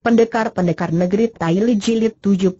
Pendekar-pendekar negeri Taili Jilid 70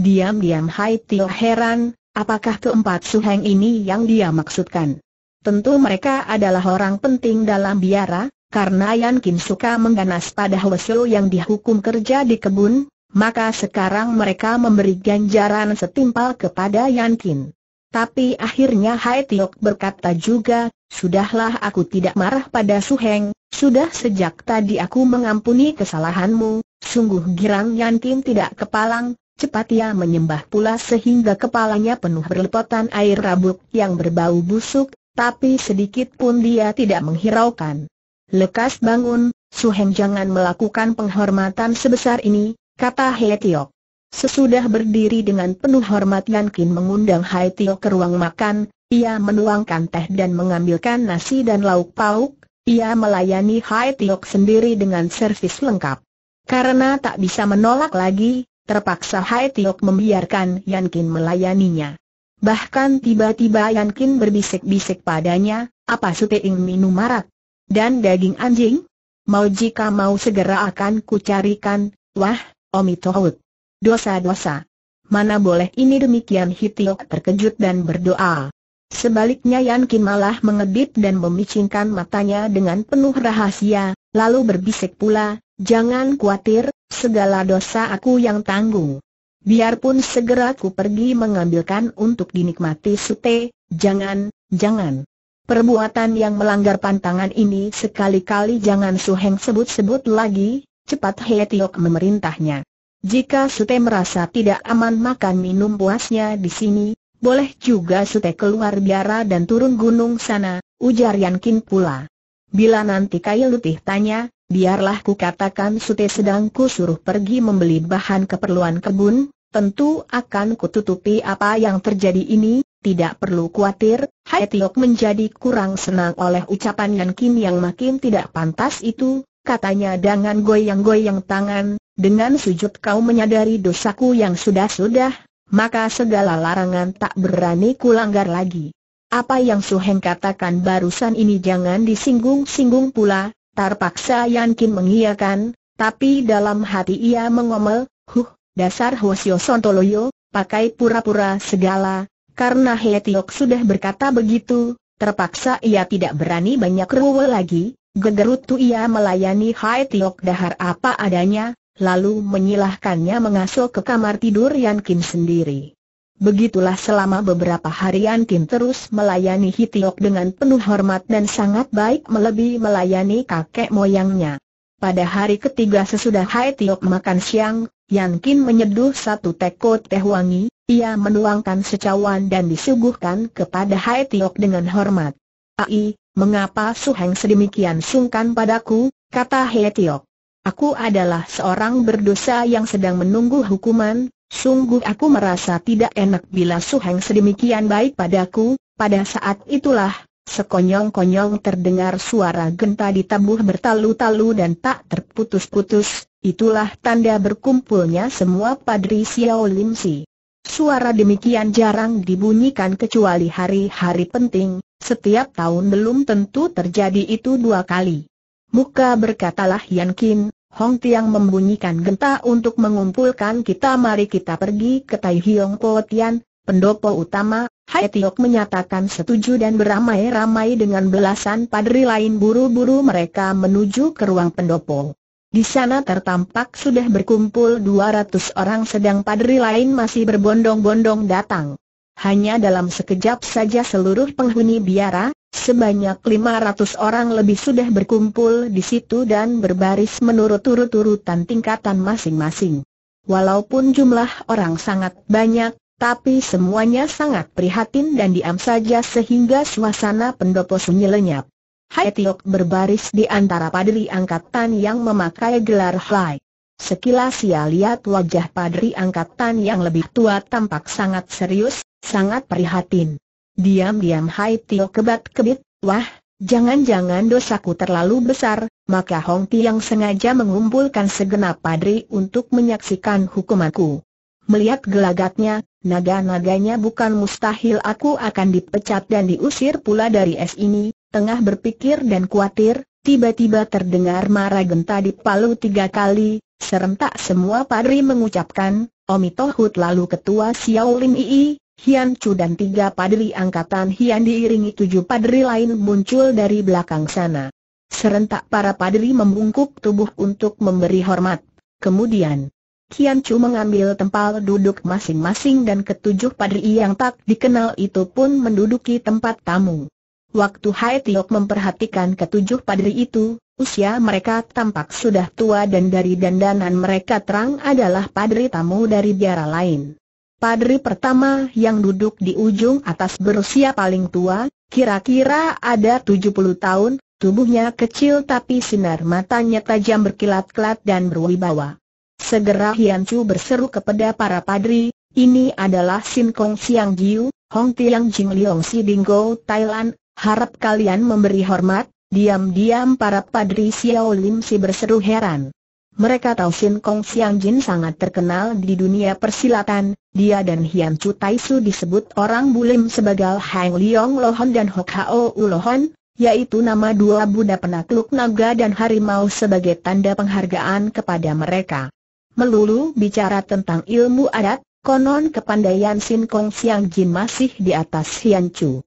Diam-diam Hai Tio heran, apakah keempat suheng ini yang dia maksudkan? Tentu mereka adalah orang penting dalam biara, karena Yan Kim suka mengganas pada Hwesyo yang dihukum kerja di kebun, maka sekarang mereka memberi ganjaran setimpal kepada Yan Kim. Tapi akhirnya Hai Tiok berkata juga, Sudahlah aku tidak marah pada Su Heng, sudah sejak tadi aku mengampuni kesalahanmu, sungguh girang Yantin tidak kepalang, cepat ia menyembah pula sehingga kepalanya penuh berlepotan air rabuk yang berbau busuk, tapi sedikit pun dia tidak menghiraukan. Lekas bangun, Su Heng jangan melakukan penghormatan sebesar ini, kata He Tiok. Sesudah berdiri dengan penuh hormat Yan Kin mengundang Hai Tio ke ruang makan, ia menuangkan teh dan mengambilkan nasi dan lauk pauk, ia melayani Hai Tio sendiri dengan servis lengkap. Karena tak bisa menolak lagi, terpaksa Hai Tio membiarkan Yan Kin melayaninya. Bahkan tiba-tiba Yan Kin berbisik-bisik padanya, apa ing minum marak? Dan daging anjing? Mau jika mau segera akan kucarikan, wah, omitohut. Dosa-dosa. Mana boleh ini demikian Hitiok terkejut dan berdoa. Sebaliknya Yan malah mengedip dan memicingkan matanya dengan penuh rahasia, lalu berbisik pula, jangan khawatir, segala dosa aku yang tanggung. Biarpun segera ku pergi mengambilkan untuk dinikmati sute, jangan, jangan. Perbuatan yang melanggar pantangan ini sekali-kali jangan Suheng sebut-sebut lagi, cepat Hei memerintahnya. Jika Sute merasa tidak aman makan minum puasnya di sini, boleh juga Sute keluar biara dan turun gunung sana, ujar Yan Kin pula. Bila nanti Kailutih Lutih tanya, biarlah ku katakan Sute sedang ku suruh pergi membeli bahan keperluan kebun, tentu akan kututupi apa yang terjadi ini, tidak perlu khawatir, Hai Tiok menjadi kurang senang oleh ucapan Yan yang makin tidak pantas itu, katanya dengan goyang-goyang tangan, dengan sujud kau menyadari dosaku yang sudah-sudah, maka segala larangan tak berani kulanggar lagi. Apa yang Suheng katakan barusan ini jangan disinggung-singgung pula, terpaksa Yankin mengiyakan, tapi dalam hati ia mengomel, huh, dasar Hosio Sontoloyo, pakai pura-pura segala, karena Hetiok sudah berkata begitu, terpaksa ia tidak berani banyak ruwe lagi, Gegerutu ia melayani Hai Tiok Dahar apa adanya, lalu menyilahkannya mengasuh ke kamar tidur Yan Kim sendiri. Begitulah selama beberapa hari Yan Kim terus melayani Hitiok dengan penuh hormat dan sangat baik melebihi melayani kakek moyangnya. Pada hari ketiga sesudah Hitiok makan siang, Yan Kim menyeduh satu teko teh wangi, ia menuangkan secawan dan disuguhkan kepada Hitiok dengan hormat. Ai, mengapa Suheng sedemikian sungkan padaku, kata Hitiok. Aku adalah seorang berdosa yang sedang menunggu hukuman, sungguh aku merasa tidak enak bila Suheng sedemikian baik padaku, pada saat itulah, sekonyong-konyong terdengar suara genta ditabuh bertalu-talu dan tak terputus-putus, itulah tanda berkumpulnya semua padri Xiao Lim Si. Suara demikian jarang dibunyikan kecuali hari-hari penting, setiap tahun belum tentu terjadi itu dua kali. Muka berkatalah Yan Kin, Hong Tiang membunyikan genta untuk mengumpulkan kita mari kita pergi ke Tai Hiong Po Tian, pendopo utama, Hai Tiok menyatakan setuju dan beramai-ramai dengan belasan padri lain buru-buru mereka menuju ke ruang pendopo. Di sana tertampak sudah berkumpul 200 orang sedang padri lain masih berbondong-bondong datang. Hanya dalam sekejap saja seluruh penghuni biara, Sebanyak 500 orang lebih sudah berkumpul di situ dan berbaris menurut turut-turutan tingkatan masing-masing. Walaupun jumlah orang sangat banyak, tapi semuanya sangat prihatin dan diam saja sehingga suasana pendopo sunyi lenyap. Hai Tiok berbaris di antara padri angkatan yang memakai gelar Hai. Sekilas ia lihat wajah padri angkatan yang lebih tua tampak sangat serius, sangat prihatin. Diam-diam Hai Tio kebat-kebit, wah, jangan-jangan dosaku terlalu besar, maka Hong Tiang sengaja mengumpulkan segenap padri untuk menyaksikan hukumanku. Melihat gelagatnya, naga-naganya bukan mustahil aku akan dipecat dan diusir pula dari es ini, tengah berpikir dan khawatir, tiba-tiba terdengar marah genta di palu tiga kali, serentak semua padri mengucapkan, Omitohut lalu ketua Xiao Lin Ii, Hian Chu dan tiga padri angkatan Hian diiringi tujuh padri lain muncul dari belakang sana. Serentak para padri membungkuk tubuh untuk memberi hormat. Kemudian, Hian Chu mengambil tempat duduk masing-masing dan ketujuh padri yang tak dikenal itu pun menduduki tempat tamu. Waktu Hai Tiok memperhatikan ketujuh padri itu, usia mereka tampak sudah tua dan dari dandanan mereka terang adalah padri tamu dari biara lain. Padri pertama yang duduk di ujung atas berusia paling tua, kira-kira ada 70 tahun, tubuhnya kecil tapi sinar matanya tajam berkilat-kilat dan berwibawa. Segera Hian Chu berseru kepada para padri, ini adalah Sin Kong Siang Jiu, Hong Tiang Jing Liong Si Dinggo Thailand, harap kalian memberi hormat, diam-diam para padri Xiao Lim Si berseru heran. Mereka tahu Sin Kong Siang Jin sangat terkenal di dunia persilatan, dia dan Hian Chu Tai Su disebut orang bulim sebagai Hang Leong Lohon dan Hok Hao Lohon, yaitu nama dua Buddha penakluk naga dan harimau sebagai tanda penghargaan kepada mereka. Melulu bicara tentang ilmu adat, konon kepandaian Sin Kong Siang Jin masih di atas Hian Chu.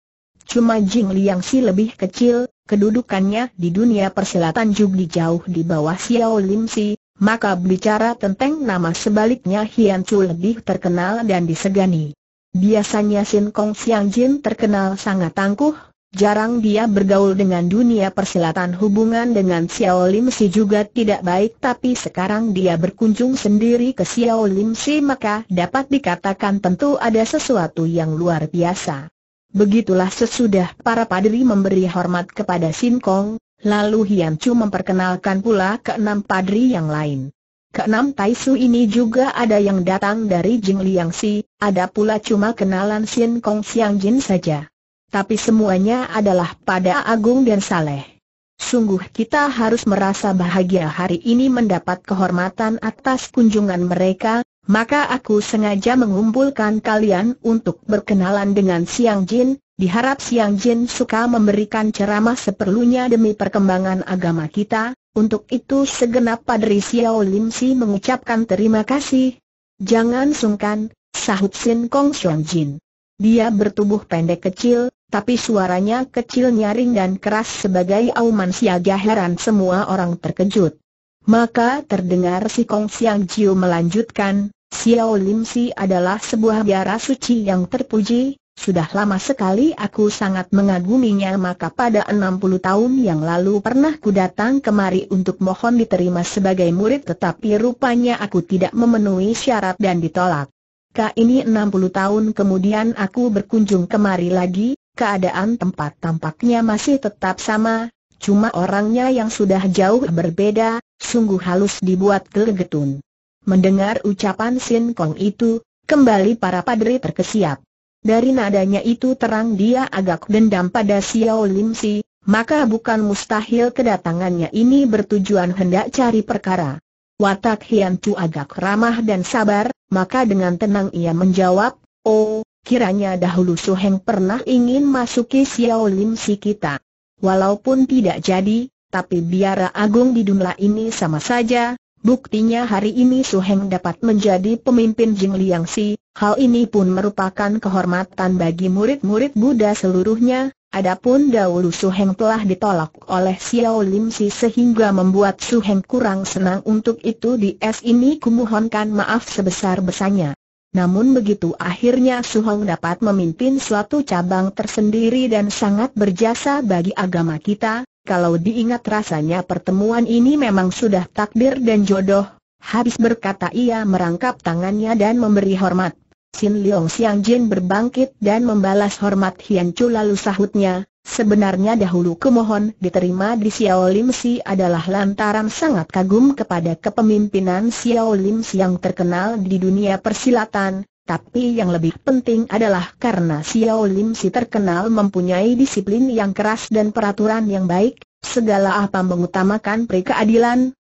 Cuma Jing Liang Si lebih kecil, kedudukannya di dunia persilatan juga jauh di bawah Xiao Lim Si, maka bicara tentang nama sebaliknya Hian Chu lebih terkenal dan disegani. Biasanya Sin Kong Xiang Jin terkenal sangat tangguh, jarang dia bergaul dengan dunia persilatan hubungan dengan Xiao Lim Si juga tidak baik tapi sekarang dia berkunjung sendiri ke Xiao Lim Si maka dapat dikatakan tentu ada sesuatu yang luar biasa. Begitulah sesudah para padri memberi hormat kepada Sin Kong, Lalu Hian Chu memperkenalkan pula keenam padri yang lain. Keenam Taisu ini juga ada yang datang dari Jing Liang Si, ada pula cuma kenalan Xin Kong Xiang Jin saja. Tapi semuanya adalah pada Agung dan Saleh. Sungguh kita harus merasa bahagia hari ini mendapat kehormatan atas kunjungan mereka, maka aku sengaja mengumpulkan kalian untuk berkenalan dengan Xiang Jin, Diharap Siang Jin suka memberikan ceramah seperlunya demi perkembangan agama kita, untuk itu segenap padri Xiao Lim Si mengucapkan terima kasih. Jangan sungkan, sahut Sin Kong Xiong Jin. Dia bertubuh pendek kecil, tapi suaranya kecil nyaring dan keras sebagai auman siaga heran semua orang terkejut. Maka terdengar si Kong Xiang Jiu melanjutkan, Xiao Lim Si adalah sebuah biara suci yang terpuji, sudah lama sekali aku sangat mengaguminya maka pada 60 tahun yang lalu pernah ku datang kemari untuk mohon diterima sebagai murid tetapi rupanya aku tidak memenuhi syarat dan ditolak. Ka ini 60 tahun kemudian aku berkunjung kemari lagi, keadaan tempat tampaknya masih tetap sama, cuma orangnya yang sudah jauh berbeda, sungguh halus dibuat gergetun. Mendengar ucapan Sin Kong itu, kembali para padri terkesiap. Dari nadanya itu terang dia agak dendam pada Xiao Lim Si, maka bukan mustahil kedatangannya ini bertujuan hendak cari perkara. Watak Hian Chu agak ramah dan sabar, maka dengan tenang ia menjawab, Oh, kiranya dahulu Su Heng pernah ingin masuki Xiao Lim Si kita. Walaupun tidak jadi, tapi biara agung di dunia ini sama saja, buktinya hari ini Su Heng dapat menjadi pemimpin Jing Liang Si, Hal ini pun merupakan kehormatan bagi murid-murid Buddha seluruhnya, adapun dahulu Su Heng telah ditolak oleh Xiao Lim Si sehingga membuat Su Heng kurang senang untuk itu di es ini kumohonkan maaf sebesar-besarnya. Namun begitu akhirnya Su Heng dapat memimpin suatu cabang tersendiri dan sangat berjasa bagi agama kita, kalau diingat rasanya pertemuan ini memang sudah takdir dan jodoh, habis berkata ia merangkap tangannya dan memberi hormat. Sin Leong Siang Jin berbangkit dan membalas hormat Hian Chu lalu sahutnya, sebenarnya dahulu kemohon diterima di Xiao Lim Si adalah lantaran sangat kagum kepada kepemimpinan Xiao Lim Si yang terkenal di dunia persilatan, tapi yang lebih penting adalah karena Xiao Lim Si terkenal mempunyai disiplin yang keras dan peraturan yang baik, segala apa mengutamakan pri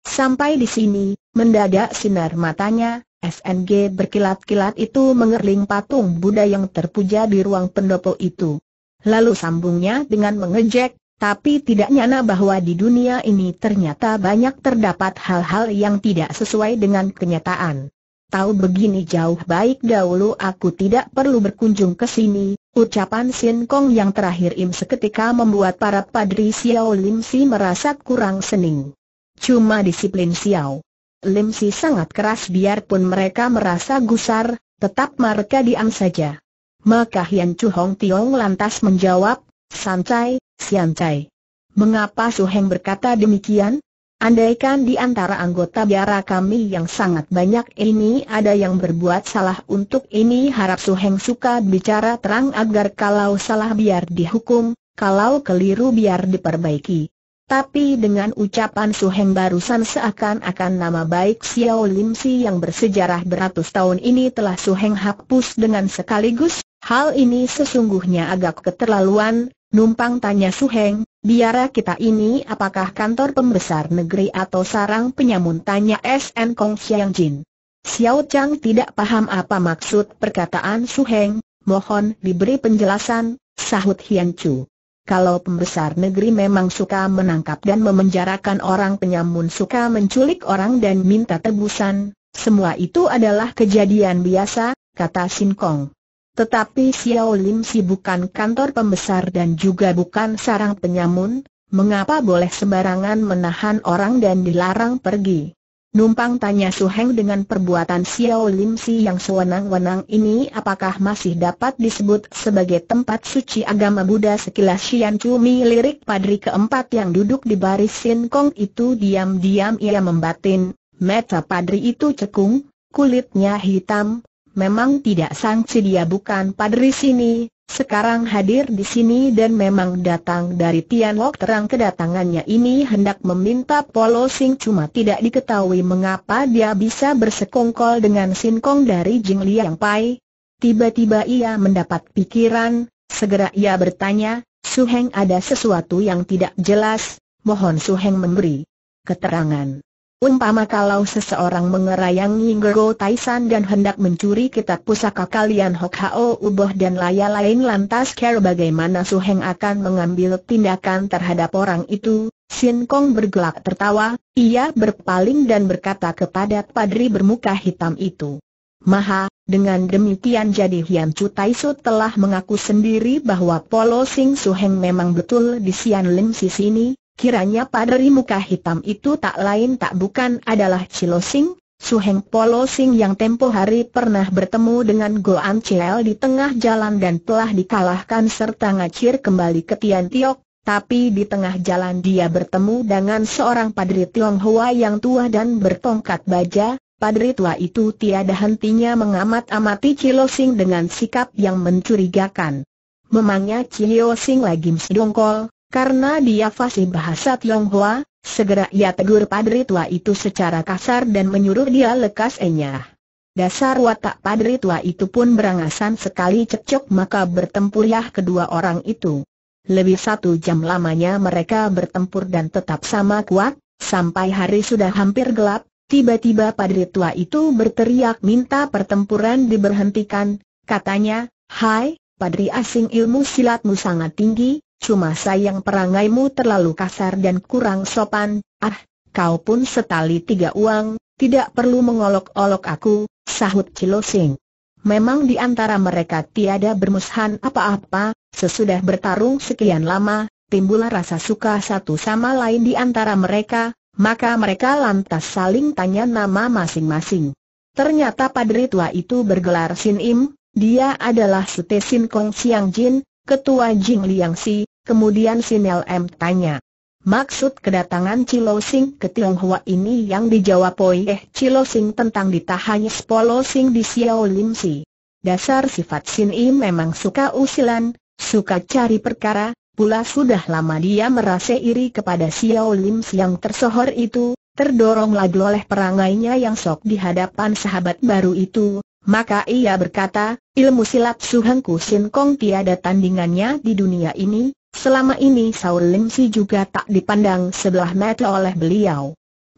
sampai di sini, mendadak sinar matanya, SNG berkilat-kilat itu mengerling patung Buddha yang terpuja di ruang pendopo itu. Lalu sambungnya dengan mengejek, tapi tidak nyana bahwa di dunia ini ternyata banyak terdapat hal-hal yang tidak sesuai dengan kenyataan. Tahu begini jauh baik dahulu aku tidak perlu berkunjung ke sini, ucapan Sin Kong yang terakhir im seketika membuat para padri Xiao Lim Si merasa kurang sening. Cuma disiplin Xiao Lim Si sangat keras biarpun mereka merasa gusar, tetap mereka diam saja. Maka Hian Chu Hong Tiong lantas menjawab, Sancai, Siancai. Mengapa Su Heng berkata demikian? Andaikan di antara anggota biara kami yang sangat banyak ini ada yang berbuat salah untuk ini harap Su Heng suka bicara terang agar kalau salah biar dihukum, kalau keliru biar diperbaiki. Tapi dengan ucapan Su Heng barusan seakan-akan nama baik Xiao Lim Si yang bersejarah beratus tahun ini telah Su Heng hapus dengan sekaligus, hal ini sesungguhnya agak keterlaluan, numpang tanya Su Heng, biara kita ini apakah kantor pembesar negeri atau sarang penyamun tanya N Kong Xiang Jin. Xiao Chang tidak paham apa maksud perkataan Su Heng, mohon diberi penjelasan, sahut Hian Chu. Kalau pembesar negeri memang suka menangkap dan memenjarakan orang penyamun suka menculik orang dan minta tebusan, semua itu adalah kejadian biasa, kata Sin Kong. Tetapi Xiao Lim Si bukan kantor pembesar dan juga bukan sarang penyamun, mengapa boleh sembarangan menahan orang dan dilarang pergi? Numpang tanya Su Heng dengan perbuatan Xiao Lim Si yang sewenang-wenang ini apakah masih dapat disebut sebagai tempat suci agama Buddha sekilas Xian Cumi lirik padri keempat yang duduk di baris Sin Kong itu diam-diam ia membatin, meta padri itu cekung, kulitnya hitam, Memang tidak sangsi dia bukan padri sini, sekarang hadir di sini dan memang datang dari Tianlok terang kedatangannya ini hendak meminta Polo Sing cuma tidak diketahui mengapa dia bisa bersekongkol dengan sin kong dari Jing Liang Pai. Tiba-tiba ia mendapat pikiran, segera ia bertanya, Suheng ada sesuatu yang tidak jelas, mohon Suheng memberi keterangan. Umpama kalau seseorang mengerayangi Gogo Taisan dan hendak mencuri kitab pusaka kalian Hok Hao Uboh dan Laya lain lantas care bagaimana Su Heng akan mengambil tindakan terhadap orang itu, Sin Kong bergelak tertawa, ia berpaling dan berkata kepada padri bermuka hitam itu. Maha, dengan demikian jadi Hian Chu Taisu telah mengaku sendiri bahwa Polo Sing Heng memang betul di Sian Lim si sini, Kiranya paderi muka hitam itu tak lain tak bukan adalah Cilosing, Suheng Polo Sing yang tempo hari pernah bertemu dengan Goan Chiel di tengah jalan dan telah dikalahkan serta ngacir kembali ke Tian Tiok, tapi di tengah jalan dia bertemu dengan seorang padri Tionghoa yang tua dan bertongkat baja, Padri tua itu tiada hentinya mengamat-amati Cilosing dengan sikap yang mencurigakan. Memangnya Cilosing lagi msdongkol, karena dia fasih bahasa Tionghoa, segera ia tegur padri tua itu secara kasar dan menyuruh dia lekas enyah. Dasar watak padri tua itu pun berangasan sekali cekcok maka bertempur ya kedua orang itu. Lebih satu jam lamanya mereka bertempur dan tetap sama kuat, sampai hari sudah hampir gelap, tiba-tiba padri tua itu berteriak minta pertempuran diberhentikan, katanya, Hai, padri asing ilmu silatmu sangat tinggi, Cuma sayang perangaimu terlalu kasar dan kurang sopan, ah, kau pun setali tiga uang, tidak perlu mengolok-olok aku, sahut Cilosing. Memang di antara mereka tiada bermusuhan apa-apa, sesudah bertarung sekian lama, timbul rasa suka satu sama lain di antara mereka, maka mereka lantas saling tanya nama masing-masing. Ternyata padri tua itu bergelar Sin Im, dia adalah Sute Sin Kong Siang Jin, ketua Jing Liang Si, Kemudian Sinel M tanya. Maksud kedatangan Cilo Sing ke Tionghoa ini yang dijawab oleh iya, Cilo Sing tentang ditahannya Spolo Sing di Xiao Lim Si. Dasar sifat Sin Im memang suka usilan, suka cari perkara, pula sudah lama dia merasa iri kepada Xiao Lim Si yang tersohor itu, terdorong lagi oleh perangainya yang sok di hadapan sahabat baru itu, maka ia berkata, ilmu silat Suhengku Sin Kong tiada tandingannya di dunia ini, Selama ini Saul Lim Si juga tak dipandang sebelah mata oleh beliau.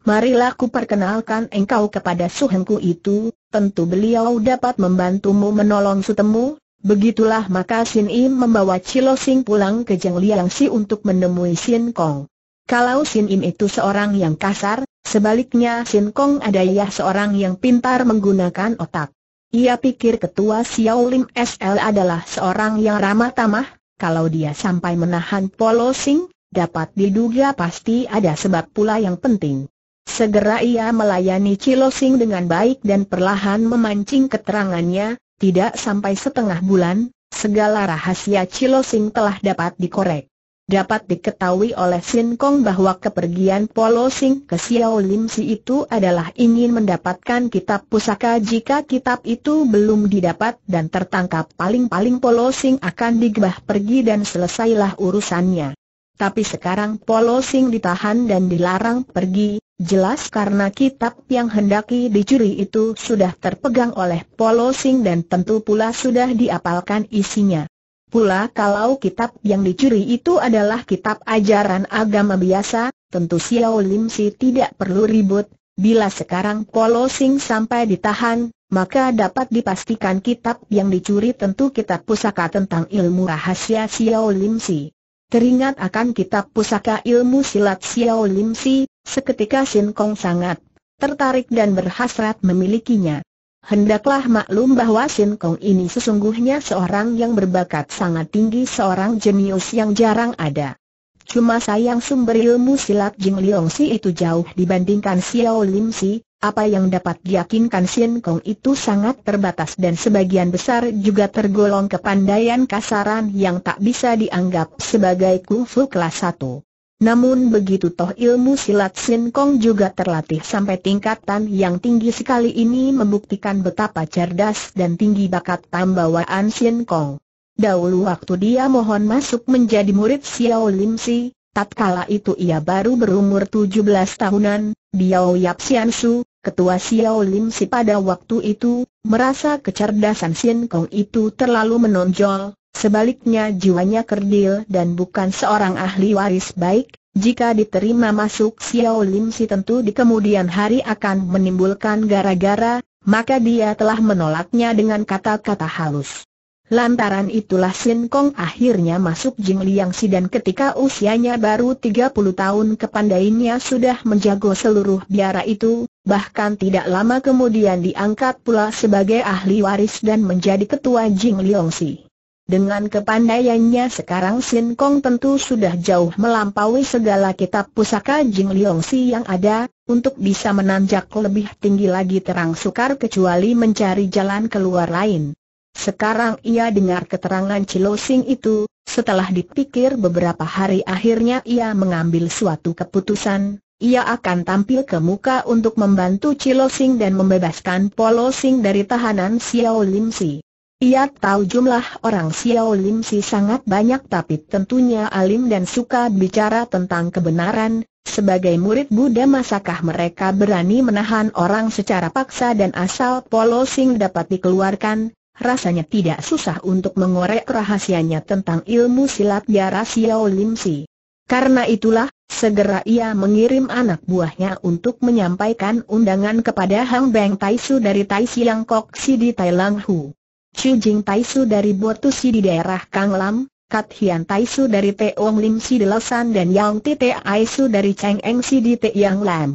Marilah ku perkenalkan engkau kepada suhenku itu, tentu beliau dapat membantumu menolong sutemu. Begitulah maka Sin Im membawa Cilosing Sing pulang ke Jeng Liang Si untuk menemui Sin Kong. Kalau Sin Im itu seorang yang kasar, sebaliknya Sin Kong adalah seorang yang pintar menggunakan otak. Ia pikir ketua Xiao Lim SL adalah seorang yang ramah tamah, kalau dia sampai menahan polosing, dapat diduga pasti ada sebab pula yang penting. Segera ia melayani Cilosing dengan baik dan perlahan memancing keterangannya, tidak sampai setengah bulan, segala rahasia Cilosing telah dapat dikorek dapat diketahui oleh Sin Kong bahwa kepergian Polo Sing ke Xiao Lim Si itu adalah ingin mendapatkan kitab pusaka jika kitab itu belum didapat dan tertangkap paling-paling Polo Sing akan digebah pergi dan selesailah urusannya. Tapi sekarang Polo Sing ditahan dan dilarang pergi, jelas karena kitab yang hendaki dicuri itu sudah terpegang oleh Polo Sing dan tentu pula sudah diapalkan isinya. Pula kalau kitab yang dicuri itu adalah kitab ajaran agama biasa, tentu Xiao Lim Si tidak perlu ribut. Bila sekarang Polo Sing sampai ditahan, maka dapat dipastikan kitab yang dicuri tentu kitab pusaka tentang ilmu rahasia Xiao Lim Si. Teringat akan kitab pusaka ilmu silat Xiao Lim Si, seketika Sin Kong sangat tertarik dan berhasrat memilikinya. Hendaklah maklum bahwa Sin Kong ini sesungguhnya seorang yang berbakat sangat tinggi seorang jenius yang jarang ada. Cuma sayang sumber ilmu silat Jing Liong Si itu jauh dibandingkan Xiao Lim Si, apa yang dapat diyakinkan Sin Kong itu sangat terbatas dan sebagian besar juga tergolong kepandaian kasaran yang tak bisa dianggap sebagai kungfu kelas 1. Namun begitu toh ilmu silat Sin Kong juga terlatih sampai tingkatan yang tinggi sekali ini membuktikan betapa cerdas dan tinggi bakat tambawaan Sin Kong. Dahulu waktu dia mohon masuk menjadi murid Xiao Lim Si, tatkala itu ia baru berumur 17 tahunan, Biao Yap Sian Su, ketua Xiao Lim Si pada waktu itu, merasa kecerdasan Sin Kong itu terlalu menonjol, Sebaliknya jiwanya kerdil dan bukan seorang ahli waris baik, jika diterima masuk Xiao Lim Si tentu di kemudian hari akan menimbulkan gara-gara, maka dia telah menolaknya dengan kata-kata halus. Lantaran itulah Sin Kong akhirnya masuk Jing Liang Si dan ketika usianya baru 30 tahun kepandainya sudah menjago seluruh biara itu, bahkan tidak lama kemudian diangkat pula sebagai ahli waris dan menjadi ketua Jing Liang Si. Dengan kepandaiannya sekarang Sin Kong tentu sudah jauh melampaui segala kitab pusaka Jing Si yang ada, untuk bisa menanjak lebih tinggi lagi terang sukar kecuali mencari jalan keluar lain. Sekarang ia dengar keterangan Cilosing itu, setelah dipikir beberapa hari akhirnya ia mengambil suatu keputusan, ia akan tampil ke muka untuk membantu Cilosing dan membebaskan Polosing dari tahanan Xiao Lim Si. Ia tahu jumlah orang Xiao Lim Si sangat banyak tapi tentunya alim dan suka bicara tentang kebenaran, sebagai murid Buddha masakah mereka berani menahan orang secara paksa dan asal polosing dapat dikeluarkan, rasanya tidak susah untuk mengorek rahasianya tentang ilmu silat Yara Xiao Lim Si. Karena itulah, segera ia mengirim anak buahnya untuk menyampaikan undangan kepada Hang Beng Taisu dari Tai Siang Kok Si di Thailand Hu. Chu Jing Taisu dari Botusi di daerah Kanglam, Kat Hian Taisu dari Teong Lim Si di Lesan dan Yang Tite Aisu dari Cheng Eng Si di Yang Lam.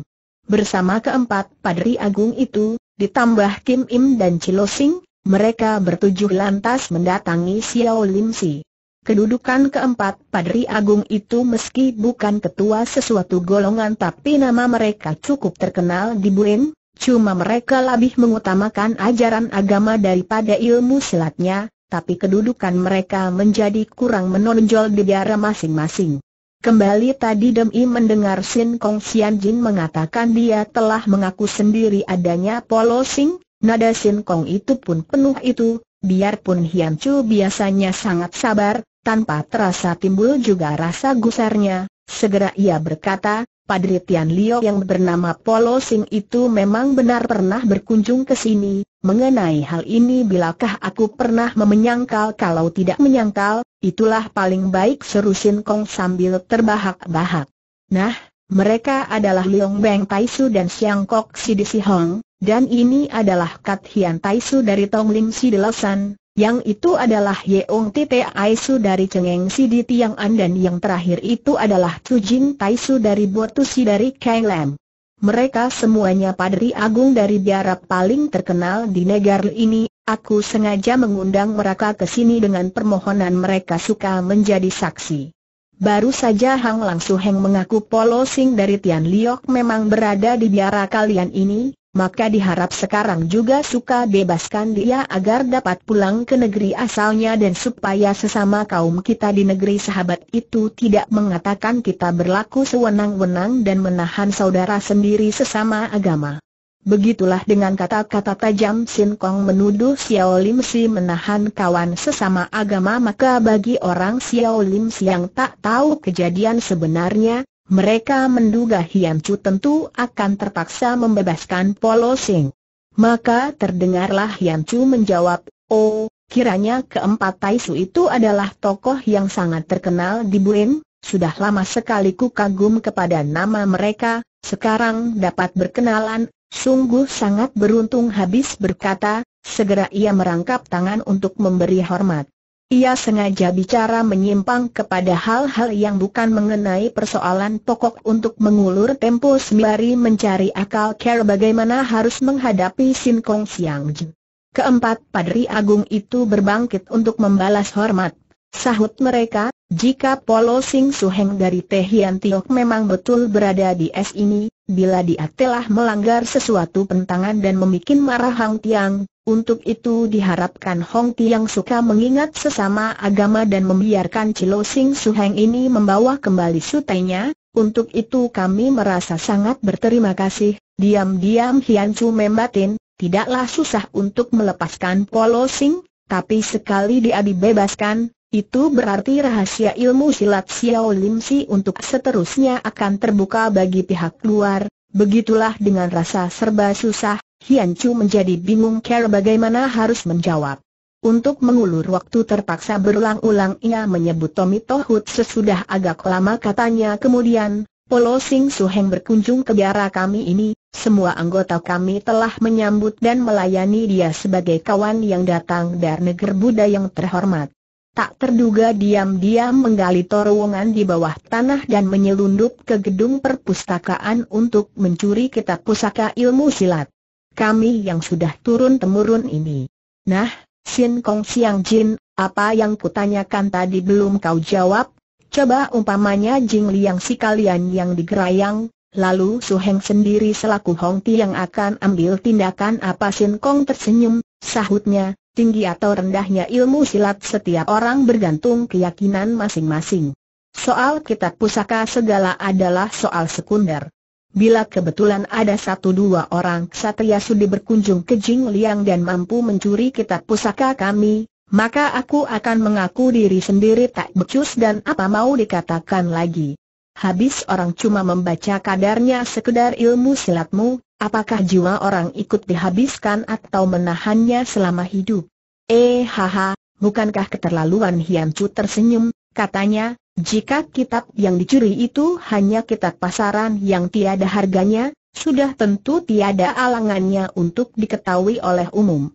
Bersama keempat padri agung itu, ditambah Kim Im dan Chilo Sing, mereka bertujuh lantas mendatangi Xiao Lim Si. Kedudukan keempat Padri Agung itu meski bukan ketua sesuatu golongan tapi nama mereka cukup terkenal di Buen, Cuma mereka lebih mengutamakan ajaran agama daripada ilmu silatnya, tapi kedudukan mereka menjadi kurang menonjol di daerah masing-masing. Kembali tadi Demi mendengar Sin Kong Xian Jin mengatakan dia telah mengaku sendiri adanya Polo Sing, nada Sin Kong itu pun penuh itu, biarpun Hian Chu biasanya sangat sabar, tanpa terasa timbul juga rasa gusarnya, segera ia berkata, Padri Tian Lio yang bernama Polo Sing itu memang benar pernah berkunjung ke sini. Mengenai hal ini bilakah aku pernah memenyangkal kalau tidak menyangkal, itulah paling baik seru Sin Kong sambil terbahak-bahak. Nah, mereka adalah Liong Beng Taisu dan Siang Kok Sidi Hong, dan ini adalah Kat Hian Taisu dari Tongling Delasan. Yang itu adalah Yeong Tite Aisu dari Cengeng Sidi An dan yang terakhir itu adalah Cujin Taisu dari Botusi dari Lam. Mereka semuanya padri agung dari biara paling terkenal di negara ini, aku sengaja mengundang mereka ke sini dengan permohonan mereka suka menjadi saksi. Baru saja Hang Langsu Heng mengaku Polo Sing dari Tian Liok memang berada di biara kalian ini, maka diharap sekarang juga suka bebaskan dia agar dapat pulang ke negeri asalnya dan supaya sesama kaum kita di negeri sahabat itu tidak mengatakan kita berlaku sewenang-wenang dan menahan saudara sendiri sesama agama. Begitulah dengan kata-kata tajam Sin Kong menuduh Xiao Lim Si menahan kawan sesama agama maka bagi orang Xiao Lim Si yang tak tahu kejadian sebenarnya, mereka menduga Hian Chu tentu akan terpaksa membebaskan Polo Sing. Maka terdengarlah Hian Chu menjawab, Oh, kiranya keempat Taisu itu adalah tokoh yang sangat terkenal di Buin, sudah lama sekali ku kagum kepada nama mereka, sekarang dapat berkenalan, sungguh sangat beruntung habis berkata, segera ia merangkap tangan untuk memberi hormat. Ia sengaja bicara menyimpang kepada hal-hal yang bukan mengenai persoalan pokok untuk mengulur tempo sembari mencari akal cara bagaimana harus menghadapi Sin Kong Siang Ju. Keempat Padri Agung itu berbangkit untuk membalas hormat. Sahut mereka, jika Polo Sing Suheng dari Tehian Tiok memang betul berada di es ini, bila dia telah melanggar sesuatu pentangan dan membuat marah Hong Tiang, untuk itu diharapkan Hong Tiang suka mengingat sesama agama dan membiarkan Cilo Sing Suheng ini membawa kembali sutenya, untuk itu kami merasa sangat berterima kasih, diam-diam Hian Chu membatin, tidaklah susah untuk melepaskan Polo Sing, tapi sekali dia dibebaskan, itu berarti rahasia ilmu silat Xiao Lim Si untuk seterusnya akan terbuka bagi pihak luar, begitulah dengan rasa serba susah, Hian Chu menjadi bingung cara bagaimana harus menjawab. Untuk mengulur waktu terpaksa berulang-ulang ia menyebut Tommy Tohut sesudah agak lama katanya kemudian, Polo Sing Su Heng berkunjung ke biara kami ini, semua anggota kami telah menyambut dan melayani dia sebagai kawan yang datang dari negeri Buddha yang terhormat tak terduga diam-diam menggali terowongan di bawah tanah dan menyelundup ke gedung perpustakaan untuk mencuri kitab pusaka ilmu silat. Kami yang sudah turun-temurun ini. Nah, Sin Kong Siang Jin, apa yang kutanyakan tadi belum kau jawab? Coba umpamanya Jing Liang si kalian yang digerayang, lalu Su Heng sendiri selaku Hong Ti yang akan ambil tindakan apa Sin Kong tersenyum, sahutnya, tinggi atau rendahnya ilmu silat setiap orang bergantung keyakinan masing-masing. Soal kitab pusaka segala adalah soal sekunder. Bila kebetulan ada satu dua orang ksatria Sudi berkunjung ke Jing Liang dan mampu mencuri kitab pusaka kami, maka aku akan mengaku diri sendiri tak becus dan apa mau dikatakan lagi habis orang cuma membaca kadarnya sekedar ilmu silatmu, apakah jiwa orang ikut dihabiskan atau menahannya selama hidup? Eh haha, bukankah keterlaluan Hian Chu tersenyum, katanya, jika kitab yang dicuri itu hanya kitab pasaran yang tiada harganya, sudah tentu tiada alangannya untuk diketahui oleh umum.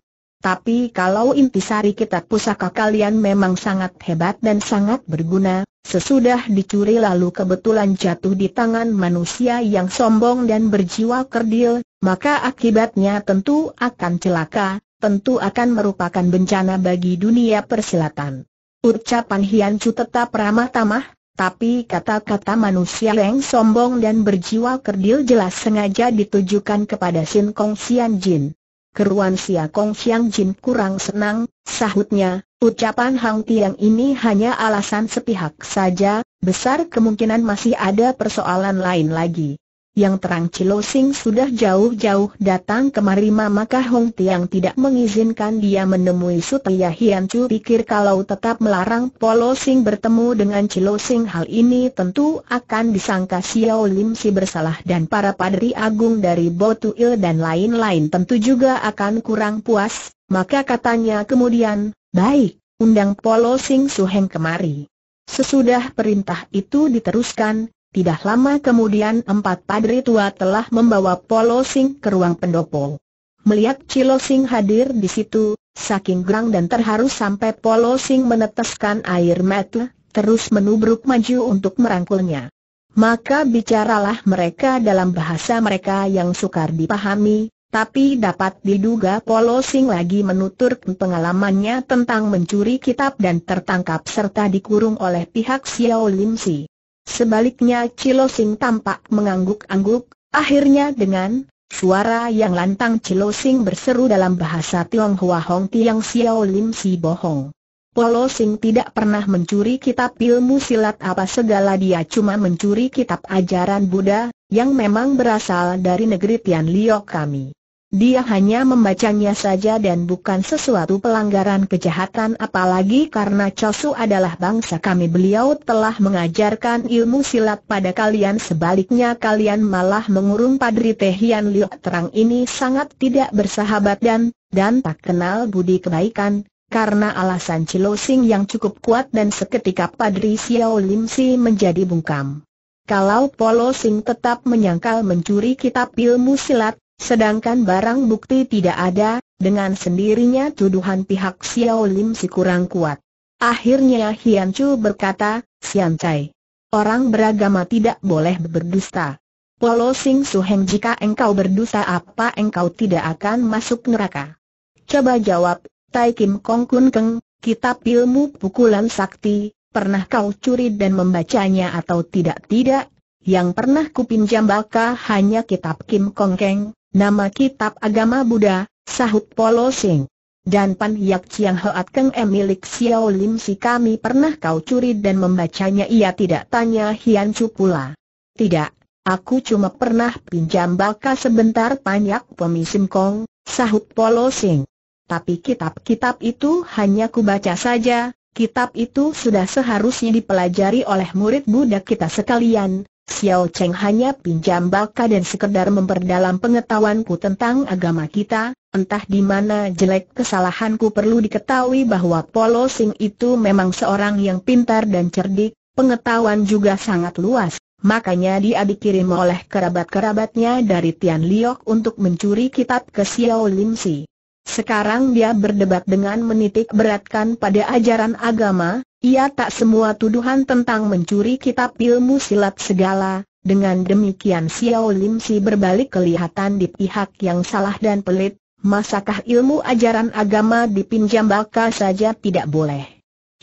Tapi kalau intisari kitab pusaka kalian memang sangat hebat dan sangat berguna, sesudah dicuri lalu kebetulan jatuh di tangan manusia yang sombong dan berjiwa kerdil, maka akibatnya tentu akan celaka, tentu akan merupakan bencana bagi dunia persilatan. Ucapan Hian Chu tetap ramah tamah, tapi kata-kata manusia yang sombong dan berjiwa kerdil jelas sengaja ditujukan kepada Sin Kong Sian Jin. Keruan Kong Xiang Jin kurang senang, sahutnya, ucapan Hang Tiang ini hanya alasan sepihak saja, besar kemungkinan masih ada persoalan lain lagi yang terang Cilosing sudah jauh-jauh datang kemari maka Hong Tiang tidak mengizinkan dia menemui Sutaya Hian Chu pikir kalau tetap melarang Polosing bertemu dengan Cilosing hal ini tentu akan disangka Xiao Lim si bersalah dan para padri agung dari Botuil dan lain-lain tentu juga akan kurang puas, maka katanya kemudian, baik, undang Polosing Suheng kemari. Sesudah perintah itu diteruskan, tidak lama kemudian empat padri tua telah membawa Polo Sing ke ruang pendopo. Melihat Cilo Sing hadir di situ, saking gerang dan terharu sampai Polo Sing meneteskan air mata, terus menubruk maju untuk merangkulnya. Maka bicaralah mereka dalam bahasa mereka yang sukar dipahami, tapi dapat diduga Polo Sing lagi menuturkan pengalamannya tentang mencuri kitab dan tertangkap serta dikurung oleh pihak Xiao Lim Si. Sebaliknya Cilosing tampak mengangguk-angguk, akhirnya dengan suara yang lantang Cilosing berseru dalam bahasa Tionghoa Hong Tiang Xiao Lim Si Bohong. Polo Sing tidak pernah mencuri kitab ilmu silat apa segala dia cuma mencuri kitab ajaran Buddha, yang memang berasal dari negeri Tian Liok kami. Dia hanya membacanya saja dan bukan sesuatu pelanggaran kejahatan apalagi karena Chosu adalah bangsa kami beliau telah mengajarkan ilmu silat pada kalian sebaliknya kalian malah mengurung Padri Tehian Liu Terang ini sangat tidak bersahabat dan, dan tak kenal budi kebaikan, karena alasan Cilosing yang cukup kuat dan seketika Padri Xiao Lim Si menjadi bungkam. Kalau Polo Sing tetap menyangkal mencuri kitab ilmu silat, Sedangkan barang bukti tidak ada, dengan sendirinya tuduhan pihak Xiao Lim si kurang kuat. Akhirnya Hian Chu berkata, Sian Chai, orang beragama tidak boleh berdusta. Polo Sing Heng jika engkau berdusta apa engkau tidak akan masuk neraka? Coba jawab, Tai Kim Kong Kun Keng, kitab ilmu pukulan sakti, pernah kau curi dan membacanya atau tidak-tidak? Yang pernah kupinjam baka hanya kitab Kim Kong Keng, Nama kitab agama Buddha, sahut Polo Sing. Dan Pan Yak Chiang Hoat Keng E milik Xiao Lim Si kami pernah kau curi dan membacanya ia tidak tanya Hian Chu pula. Tidak, aku cuma pernah pinjam baka sebentar Pemi Pemisim Kong, sahut Polo Sing. Tapi kitab-kitab itu hanya ku baca saja, kitab itu sudah seharusnya dipelajari oleh murid Buddha kita sekalian, Xiao Cheng hanya pinjam baka dan sekedar memperdalam pengetahuanku tentang agama kita, entah di mana jelek kesalahanku perlu diketahui bahwa Polo Sing itu memang seorang yang pintar dan cerdik, pengetahuan juga sangat luas, makanya dia dikirim oleh kerabat-kerabatnya dari Tian Liok untuk mencuri kitab ke Xiao Lim Si. Sekarang dia berdebat dengan menitik beratkan pada ajaran agama, ia tak semua tuduhan tentang mencuri kitab ilmu silat segala, dengan demikian Xiao Lim Si berbalik kelihatan di pihak yang salah dan pelit, masakah ilmu ajaran agama dipinjam baka saja tidak boleh.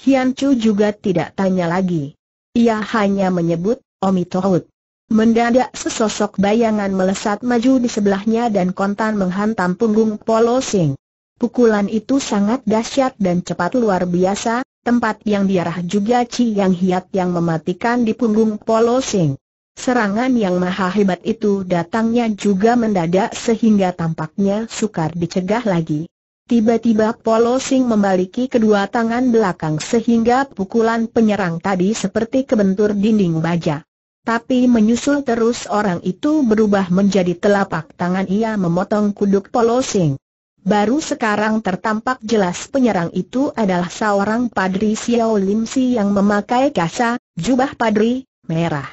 Hian Chu juga tidak tanya lagi. Ia hanya menyebut, Tohut. Mendadak sesosok bayangan melesat maju di sebelahnya dan kontan menghantam punggung Polo Sing. Pukulan itu sangat dahsyat dan cepat luar biasa, tempat yang diarah juga Ci Yang Hiat yang mematikan di punggung Polo Sing. Serangan yang maha hebat itu datangnya juga mendadak sehingga tampaknya sukar dicegah lagi. Tiba-tiba Polo Sing membaliki kedua tangan belakang sehingga pukulan penyerang tadi seperti kebentur dinding baja. Tapi menyusul terus orang itu berubah menjadi telapak tangan ia memotong kuduk Polo Sing. Baru sekarang tertampak jelas penyerang itu adalah seorang padri Xiao Lim Si yang memakai kasa, jubah padri, merah.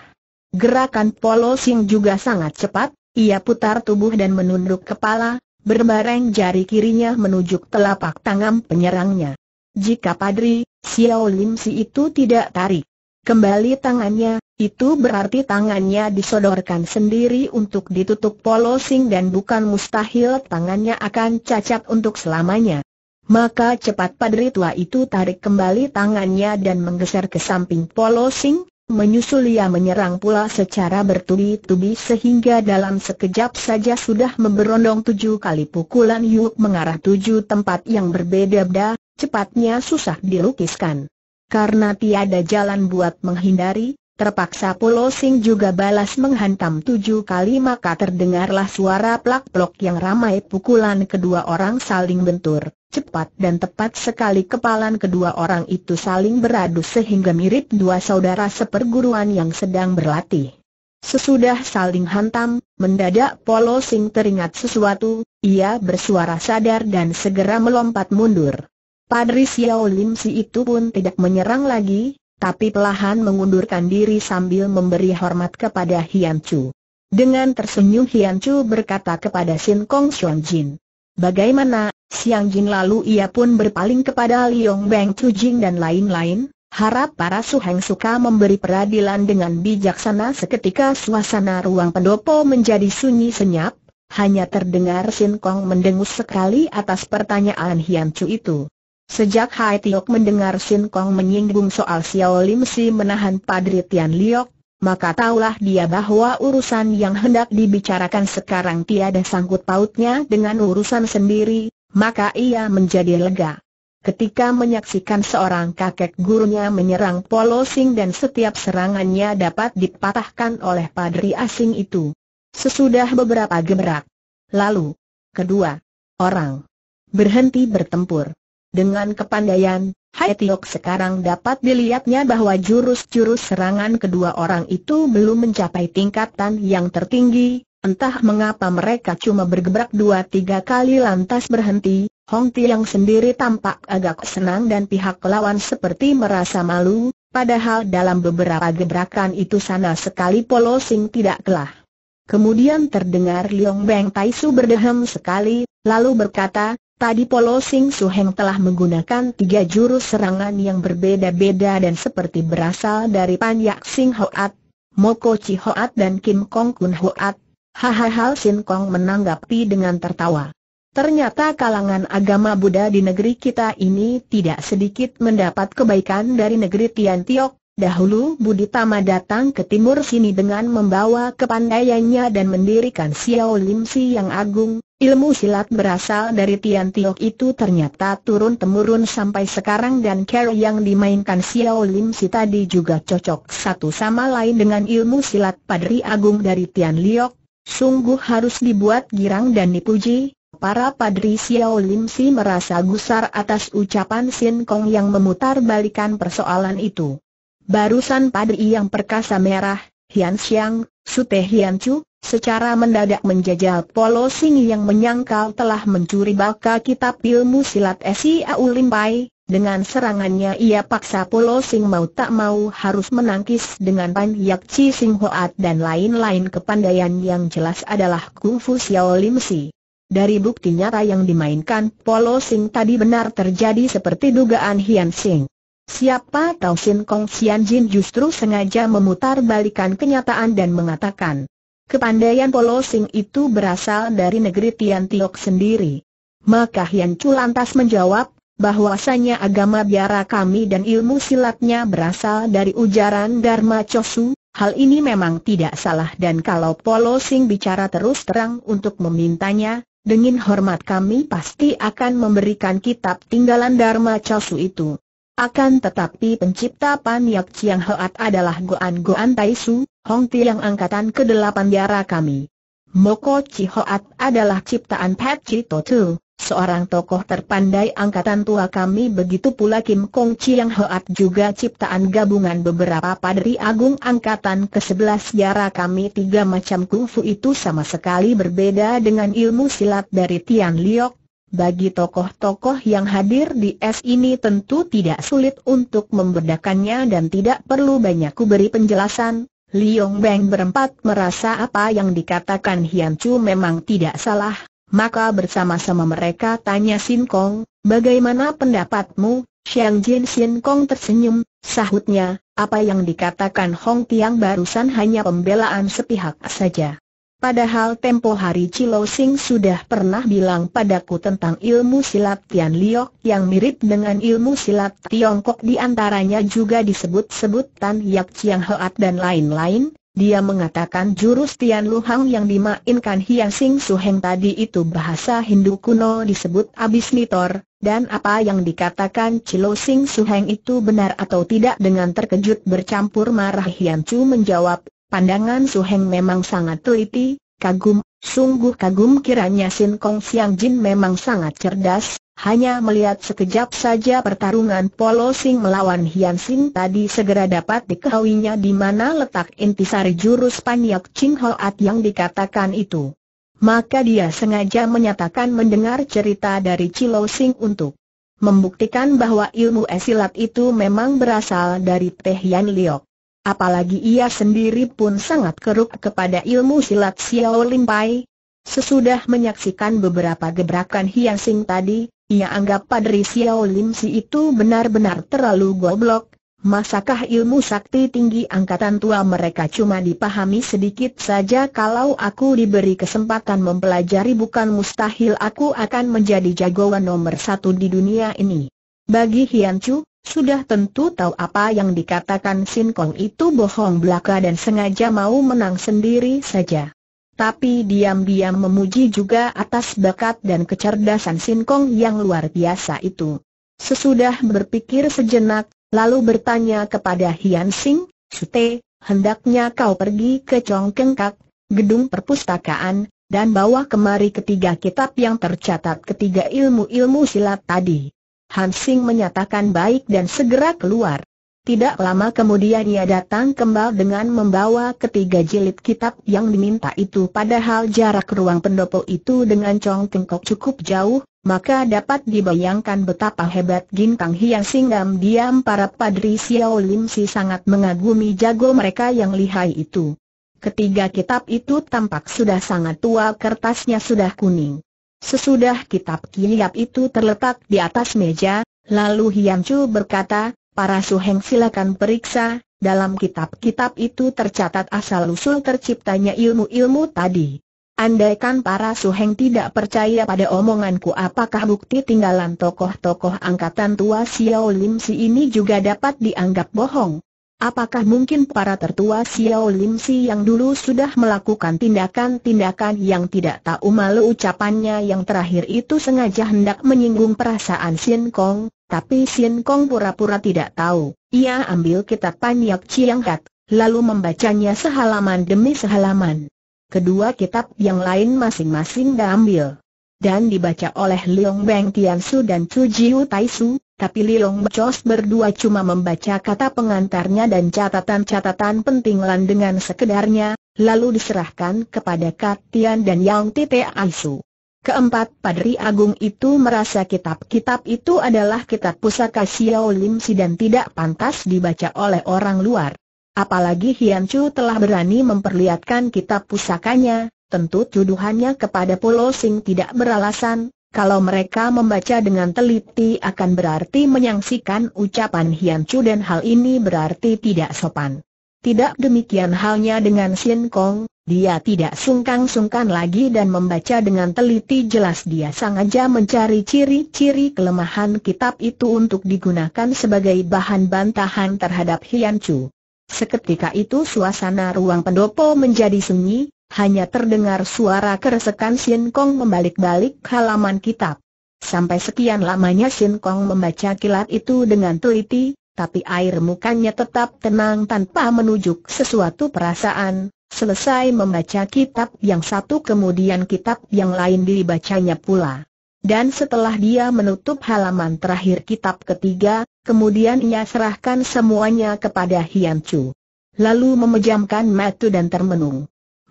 Gerakan Polo Sing juga sangat cepat, ia putar tubuh dan menunduk kepala, berbareng jari kirinya menunjuk telapak tangan penyerangnya. Jika padri, Xiao Lim Si itu tidak tarik kembali tangannya, itu berarti tangannya disodorkan sendiri untuk ditutup polosing dan bukan mustahil tangannya akan cacat untuk selamanya. Maka cepat padri tua itu tarik kembali tangannya dan menggeser ke samping polosing, menyusul ia menyerang pula secara bertubi-tubi sehingga dalam sekejap saja sudah memberondong tujuh kali pukulan Yuk mengarah tujuh tempat yang berbeda-beda, cepatnya susah dilukiskan. Karena tiada jalan buat menghindari, Terpaksa Pulo Sing juga balas menghantam tujuh kali maka terdengarlah suara plak-plok yang ramai pukulan kedua orang saling bentur. Cepat dan tepat sekali kepalan kedua orang itu saling beradu sehingga mirip dua saudara seperguruan yang sedang berlatih. Sesudah saling hantam, mendadak Polo Sing teringat sesuatu, ia bersuara sadar dan segera melompat mundur. Padri Xiao Lim Si itu pun tidak menyerang lagi, tapi pelahan mengundurkan diri sambil memberi hormat kepada Hian Chu. Dengan tersenyum Hian Chu berkata kepada Sin Kong Xion Jin. Bagaimana, Siang Jin lalu ia pun berpaling kepada Liong Beng Chu Jing dan lain-lain, harap para suheng suka memberi peradilan dengan bijaksana seketika suasana ruang pendopo menjadi sunyi senyap, hanya terdengar Sin Kong mendengus sekali atas pertanyaan Hian Chu itu. Sejak Hai Tiok mendengar Sin Kong menyinggung soal Xiao Lim Si menahan Padri Tian Liok, maka taulah dia bahwa urusan yang hendak dibicarakan sekarang tiada sangkut pautnya dengan urusan sendiri, maka ia menjadi lega. Ketika menyaksikan seorang kakek gurunya menyerang Sing dan setiap serangannya dapat dipatahkan oleh padri asing itu. Sesudah beberapa gemerak. Lalu, kedua orang berhenti bertempur. Dengan kepandaian, Hai Tiok sekarang dapat dilihatnya bahwa jurus-jurus serangan kedua orang itu belum mencapai tingkatan yang tertinggi, entah mengapa mereka cuma bergebrak dua tiga kali lantas berhenti, Hong Tiang sendiri tampak agak senang dan pihak lawan seperti merasa malu, padahal dalam beberapa gebrakan itu sana sekali Polo tidak kelah. Kemudian terdengar Liong Beng Taisu berdehem sekali, lalu berkata, Tadi Polo Sing Suheng telah menggunakan tiga jurus serangan yang berbeda-beda dan seperti berasal dari Yak Sing Hoat, Moko Chi Hoat dan Kim Kong Kun Hoat. Hahaha Sin Kong menanggapi dengan tertawa. Ternyata kalangan agama Buddha di negeri kita ini tidak sedikit mendapat kebaikan dari negeri Tian Tiok, Dahulu Budi Tama datang ke timur sini dengan membawa kepandaiannya dan mendirikan Xiao Lim Si yang agung, ilmu silat berasal dari Tian Tiok itu ternyata turun-temurun sampai sekarang dan cara yang dimainkan Xiao Lim Si tadi juga cocok satu sama lain dengan ilmu silat Padri Agung dari Tian Liok, sungguh harus dibuat girang dan dipuji, Para padri Xiao Lim Si merasa gusar atas ucapan Sin Kong yang memutar balikan persoalan itu. Barusan padri yang perkasa merah, Hian Xiang, Sute Hian Chu, secara mendadak menjajal Polo Sing yang menyangkal telah mencuri baka kitab ilmu silat Siau Pai. dengan serangannya ia paksa Polo Sing mau tak mau harus menangkis dengan Pan Yak Chi Sing Hoat dan lain-lain kepandaian yang jelas adalah Kung Fu Xiao Lim Si. Dari bukti nyata yang dimainkan Polo Sing tadi benar terjadi seperti dugaan Hian Sing. Siapa tahu Sin Kong Xian Jin justru sengaja memutar balikan kenyataan dan mengatakan, kepandaian Polo Sing itu berasal dari negeri Tian Tiok sendiri. Maka Hian Chu lantas menjawab, bahwasanya agama biara kami dan ilmu silatnya berasal dari ujaran Dharma Chosu, hal ini memang tidak salah dan kalau Polo Sing bicara terus terang untuk memintanya, dengan hormat kami pasti akan memberikan kitab tinggalan Dharma Chosu itu. Akan tetapi pencipta Pan Yak Chiang Hoat adalah Goan Goan Tai Su, Hong Tiang Angkatan ke-8 biara kami. Moko Chi Hoat adalah ciptaan Pat Chi To Tu, seorang tokoh terpandai angkatan tua kami begitu pula Kim Kong Yang Hoat juga ciptaan gabungan beberapa padri agung angkatan ke-11 biara kami tiga macam kungfu itu sama sekali berbeda dengan ilmu silat dari Tian Liok bagi tokoh-tokoh yang hadir di es ini tentu tidak sulit untuk membedakannya dan tidak perlu banyak beri penjelasan. Liong Beng berempat merasa apa yang dikatakan Hian Chu memang tidak salah, maka bersama-sama mereka tanya Sin Kong, bagaimana pendapatmu? Xiang Jin Sin Kong tersenyum, sahutnya, apa yang dikatakan Hong Tiang barusan hanya pembelaan sepihak saja. Padahal tempo hari Cilo Sing sudah pernah bilang padaku tentang ilmu silat Tian Liok yang mirip dengan ilmu silat Tiongkok di antaranya juga disebut-sebut Tan Yak Chiang Heat dan lain-lain. Dia mengatakan jurus Tian Lu Hang yang dimainkan Hiang Sing Su Heng tadi itu bahasa Hindu kuno disebut abis nitor, dan apa yang dikatakan Cilo Sing Su Heng itu benar atau tidak dengan terkejut bercampur marah Hian Chu menjawab, Pandangan Su Heng memang sangat teliti, kagum, sungguh kagum kiranya Sin Kong Siang Jin memang sangat cerdas, hanya melihat sekejap saja pertarungan Polo Sing melawan Hian Sing tadi segera dapat diketahuinya di mana letak intisari jurus Panyak Ching Hoat yang dikatakan itu. Maka dia sengaja menyatakan mendengar cerita dari Cilosing Sing untuk membuktikan bahwa ilmu esilat itu memang berasal dari Teh Yan Liok apalagi ia sendiri pun sangat keruk kepada ilmu silat Xiao Limpai. Sesudah menyaksikan beberapa gebrakan Hian Sing tadi, ia anggap padri Xiao Lim Si itu benar-benar terlalu goblok, Masakah ilmu sakti tinggi angkatan tua mereka cuma dipahami sedikit saja kalau aku diberi kesempatan mempelajari bukan mustahil aku akan menjadi jagoan nomor satu di dunia ini. Bagi Hian Chu, sudah tentu tahu apa yang dikatakan Sin Kong itu bohong belaka dan sengaja mau menang sendiri saja. Tapi diam-diam memuji juga atas bakat dan kecerdasan Sin Kong yang luar biasa itu. Sesudah berpikir sejenak, lalu bertanya kepada Hian Sing, Sute, hendaknya kau pergi ke Chongkengkak, gedung perpustakaan, dan bawa kemari ketiga kitab yang tercatat ketiga ilmu-ilmu silat tadi. Hansing menyatakan baik dan segera keluar. Tidak lama kemudian ia datang kembali dengan membawa ketiga jilid kitab yang diminta itu padahal jarak ruang pendopo itu dengan Chong tengkok cukup jauh, maka dapat dibayangkan betapa hebat Gintang Hiang Singgam diam para padri Xiao Lim Si sangat mengagumi jago mereka yang lihai itu. Ketiga kitab itu tampak sudah sangat tua kertasnya sudah kuning. Sesudah kitab kiyap itu terletak di atas meja, lalu Hiam Chu berkata, para suheng silakan periksa, dalam kitab-kitab itu tercatat asal-usul terciptanya ilmu-ilmu tadi. Andaikan para suheng tidak percaya pada omonganku apakah bukti tinggalan tokoh-tokoh angkatan tua Xiao Lim Si ini juga dapat dianggap bohong? Apakah mungkin para tertua Xiao Lim Si yang dulu sudah melakukan tindakan-tindakan yang tidak tahu malu ucapannya yang terakhir itu sengaja hendak menyinggung perasaan Xin Kong, tapi Xin Kong pura-pura tidak tahu. Ia ambil kitab Panyak Chiang Kat, lalu membacanya sehalaman demi sehalaman. Kedua kitab yang lain masing-masing diambil dan dibaca oleh Leong Beng Su dan Chu Jiu Tai Su. Tapi Lilong Becos berdua cuma membaca kata pengantarnya dan catatan-catatan penting Lan dengan sekedarnya, lalu diserahkan kepada Katian dan Yang Tite Aisu. Keempat Padri Agung itu merasa kitab-kitab itu adalah kitab pusaka Xiao Si dan tidak pantas dibaca oleh orang luar. Apalagi Hian Chu telah berani memperlihatkan kitab pusakanya, tentu tuduhannya kepada Polo Sing tidak beralasan, kalau mereka membaca dengan teliti akan berarti menyaksikan ucapan Hian Chu dan hal ini berarti tidak sopan. Tidak demikian halnya dengan Xin Kong, dia tidak sungkan-sungkan lagi dan membaca dengan teliti jelas dia sengaja mencari ciri-ciri kelemahan kitab itu untuk digunakan sebagai bahan bantahan terhadap Hian Chu. Seketika itu suasana ruang pendopo menjadi sunyi, hanya terdengar suara keresekan Sin Kong membalik-balik halaman kitab. Sampai sekian lamanya Sin Kong membaca kilat itu dengan teliti, tapi air mukanya tetap tenang tanpa menunjuk sesuatu perasaan. Selesai membaca kitab yang satu kemudian kitab yang lain dibacanya pula. Dan setelah dia menutup halaman terakhir kitab ketiga, kemudian ia serahkan semuanya kepada Hian Chu. Lalu memejamkan mata dan termenung.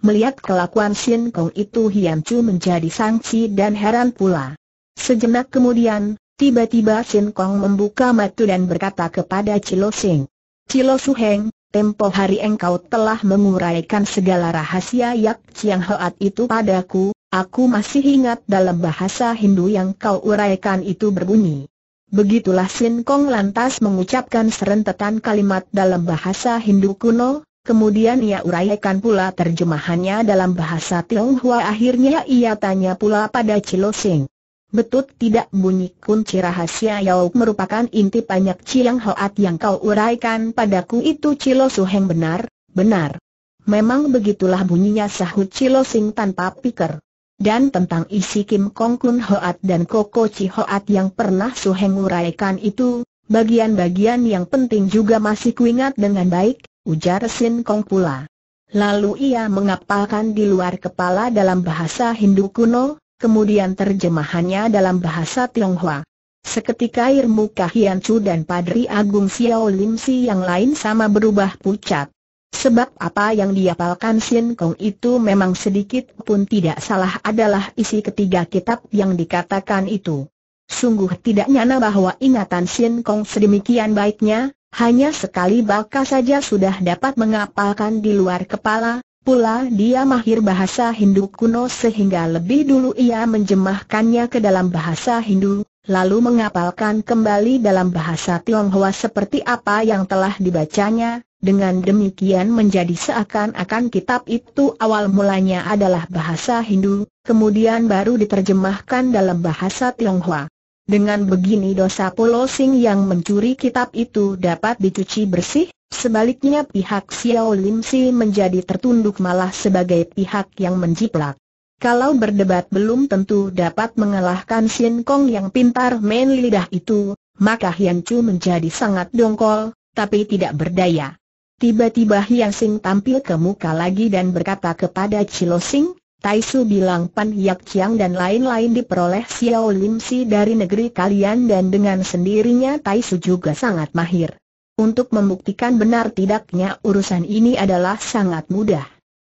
Melihat kelakuan Sin Kong itu Hian Chu menjadi sangsi dan heran pula. Sejenak kemudian, tiba-tiba Sin Kong membuka mata dan berkata kepada Cilo Sing. Cilo Su Heng, tempo hari engkau telah menguraikan segala rahasia Yak Chiang Hoat itu padaku, aku masih ingat dalam bahasa Hindu yang kau uraikan itu berbunyi. Begitulah Sin Kong lantas mengucapkan serentetan kalimat dalam bahasa Hindu kuno, Kemudian ia uraikan pula terjemahannya dalam bahasa Tionghoa akhirnya ia tanya pula pada Cilo Sing. Betut tidak bunyi kunci rahasia Yao merupakan inti banyak cilang Hoat yang kau uraikan padaku itu Cilo Suheng benar, benar. Memang begitulah bunyinya sahut Cilo Sing tanpa pikir. Dan tentang isi Kim Kong Kun Hoat dan Koko Chi Hoat yang pernah Suheng uraikan itu, bagian-bagian yang penting juga masih kuingat dengan baik, ujar Sin Kong pula. Lalu ia mengapalkan di luar kepala dalam bahasa Hindu kuno, kemudian terjemahannya dalam bahasa Tionghoa. Seketika air muka Hian Chu dan Padri Agung Xiao Lim Si yang lain sama berubah pucat. Sebab apa yang diapalkan Sin Kong itu memang sedikit pun tidak salah adalah isi ketiga kitab yang dikatakan itu. Sungguh tidak nyana bahwa ingatan Sin Kong sedemikian baiknya, hanya sekali bakal saja sudah dapat mengapalkan di luar kepala, pula dia mahir bahasa Hindu kuno sehingga lebih dulu ia menjemahkannya ke dalam bahasa Hindu, lalu mengapalkan kembali dalam bahasa Tionghoa seperti apa yang telah dibacanya, dengan demikian menjadi seakan-akan kitab itu awal mulanya adalah bahasa Hindu, kemudian baru diterjemahkan dalam bahasa Tionghoa. Dengan begini dosa Pulosing yang mencuri kitab itu dapat dicuci bersih, sebaliknya pihak Xiao Lim Si menjadi tertunduk malah sebagai pihak yang menjiplak. Kalau berdebat belum tentu dapat mengalahkan Xin Kong yang pintar main lidah itu, maka Hian Chu menjadi sangat dongkol, tapi tidak berdaya. Tiba-tiba Hian Sing tampil ke muka lagi dan berkata kepada Cilosing, Sing, Tai Su bilang Pan Yak Chiang dan lain-lain diperoleh Xiao Lim Si dari negeri kalian dan dengan sendirinya Tai Su juga sangat mahir. Untuk membuktikan benar tidaknya urusan ini adalah sangat mudah.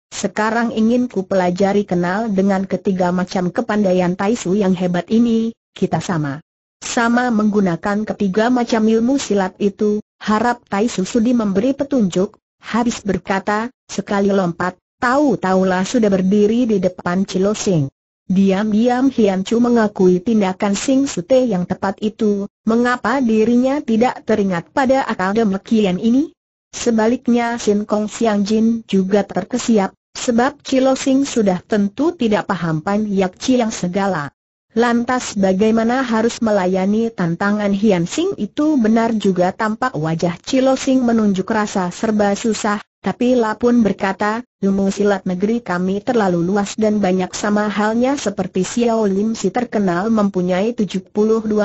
Sekarang ingin ku pelajari kenal dengan ketiga macam kepandaian Su yang hebat ini, kita sama. Sama menggunakan ketiga macam ilmu silat itu, harap Tai Su sudi memberi petunjuk, habis berkata, sekali lompat, Tahu-taulah sudah berdiri di depan Cilo Sing. Diam-diam Hian Chu mengakui tindakan Sing Sute yang tepat itu, mengapa dirinya tidak teringat pada akal demikian ini? Sebaliknya Sin Kong Xiang Jin juga terkesiap, sebab Cilo Sing sudah tentu tidak paham Pan Yak Chi yang segala. Lantas bagaimana harus melayani tantangan Hian Sing itu benar juga tampak wajah Cilo Sing menunjuk rasa serba susah, tapi La berkata, ilmu silat negeri kami terlalu luas dan banyak sama halnya seperti Xiao Lim Si terkenal mempunyai 72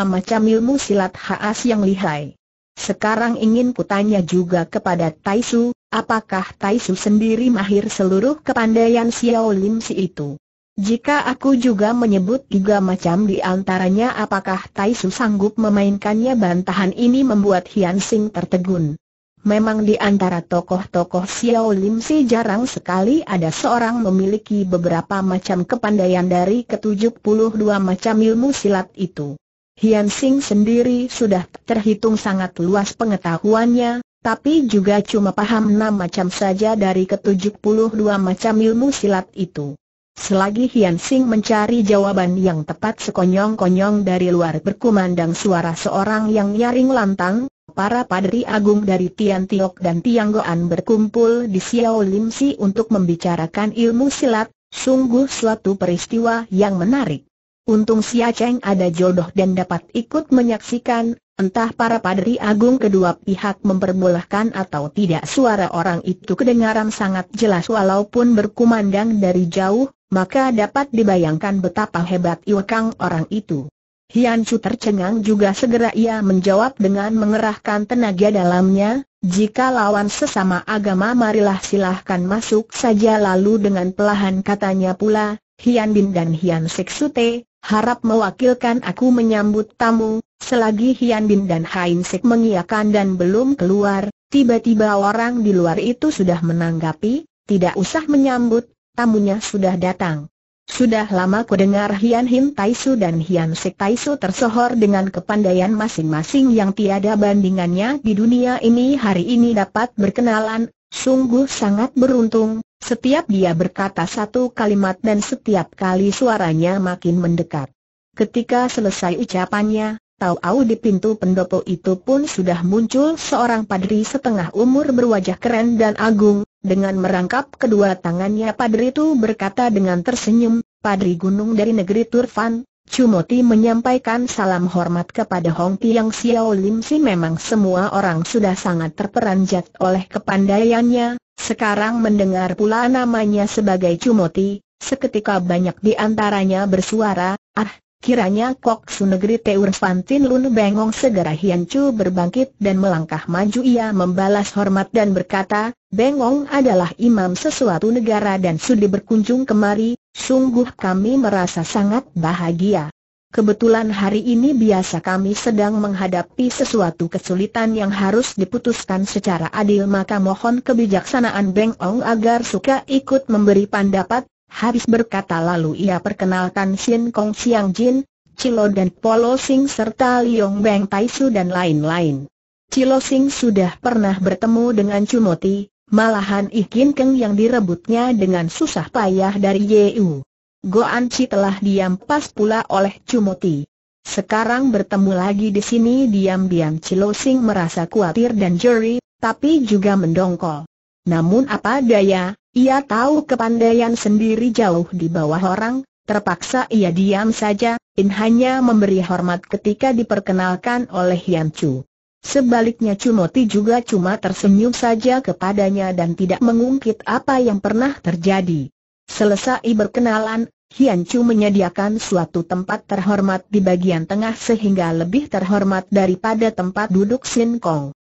macam ilmu silat haas yang lihai. Sekarang ingin kutanya juga kepada Taisu, apakah Taisu sendiri mahir seluruh kepandaian Xiao Lim Si itu? Jika aku juga menyebut tiga macam di antaranya apakah Taisu sanggup memainkannya bantahan ini membuat Hian Sing tertegun. Memang di antara tokoh-tokoh Xiao Lim Si jarang sekali ada seorang memiliki beberapa macam kepandaian dari ke-72 macam ilmu silat itu. Hian Sing sendiri sudah terhitung sangat luas pengetahuannya, tapi juga cuma paham enam macam saja dari ke-72 macam ilmu silat itu. Selagi Hian Sing mencari jawaban yang tepat sekonyong-konyong dari luar berkumandang suara seorang yang nyaring lantang, para padri agung dari Tian Tiok dan Tiang Goan berkumpul di Xiao Lim Si untuk membicarakan ilmu silat, sungguh suatu peristiwa yang menarik. Untung Xia Cheng ada jodoh dan dapat ikut menyaksikan, entah para padri agung kedua pihak memperbolehkan atau tidak suara orang itu kedengaran sangat jelas walaupun berkumandang dari jauh, maka dapat dibayangkan betapa hebat Iwakang orang itu. Hian Chu tercengang juga segera ia menjawab dengan mengerahkan tenaga dalamnya, jika lawan sesama agama marilah silahkan masuk saja lalu dengan pelahan katanya pula, Hian Bin dan Hian Seksute, harap mewakilkan aku menyambut tamu, selagi Hian Bin dan Hain Sek mengiakan dan belum keluar, tiba-tiba orang di luar itu sudah menanggapi, tidak usah menyambut, tamunya sudah datang. Sudah lama ku dengar Hian Hin Taisu dan Hian Sek Taisu tersohor dengan kepandaian masing-masing yang tiada bandingannya di dunia ini hari ini dapat berkenalan, sungguh sangat beruntung, setiap dia berkata satu kalimat dan setiap kali suaranya makin mendekat. Ketika selesai ucapannya, tau au di pintu pendopo itu pun sudah muncul seorang padri setengah umur berwajah keren dan agung, dengan merangkap kedua tangannya Padri itu berkata dengan tersenyum, Padri Gunung dari negeri Turfan, Cumoti menyampaikan salam hormat kepada Hong Tiang Xiao Lim Si memang semua orang sudah sangat terperanjat oleh kepandaiannya, sekarang mendengar pula namanya sebagai Cumoti, seketika banyak di antaranya bersuara, ah, Kiranya Kok Su Negeri Teur Fantin Lun Bengong segera Hian Chu berbangkit dan melangkah maju ia membalas hormat dan berkata, Bengong adalah imam sesuatu negara dan sudi berkunjung kemari, sungguh kami merasa sangat bahagia. Kebetulan hari ini biasa kami sedang menghadapi sesuatu kesulitan yang harus diputuskan secara adil maka mohon kebijaksanaan Bengong agar suka ikut memberi pendapat, Habis berkata lalu ia perkenalkan Sin Kong Siang Jin, Cilo dan Polo Sing serta Liong Beng Tai Su dan lain-lain. Cilo Sing sudah pernah bertemu dengan Cumoti, malahan Ikin Keng yang direbutnya dengan susah payah dari Yeu. Goan Chi telah diam pas pula oleh Cumoti. Sekarang bertemu lagi di sini diam-diam Cilo Sing merasa khawatir dan jeri, tapi juga mendongkol. Namun apa daya, ia tahu kepandaian sendiri jauh di bawah orang, terpaksa ia diam saja, In hanya memberi hormat ketika diperkenalkan oleh Yan Chu. Sebaliknya Moti juga cuma tersenyum saja kepadanya dan tidak mengungkit apa yang pernah terjadi. Selesai berkenalan, Hian Chu menyediakan suatu tempat terhormat di bagian tengah sehingga lebih terhormat daripada tempat duduk Sin Kong.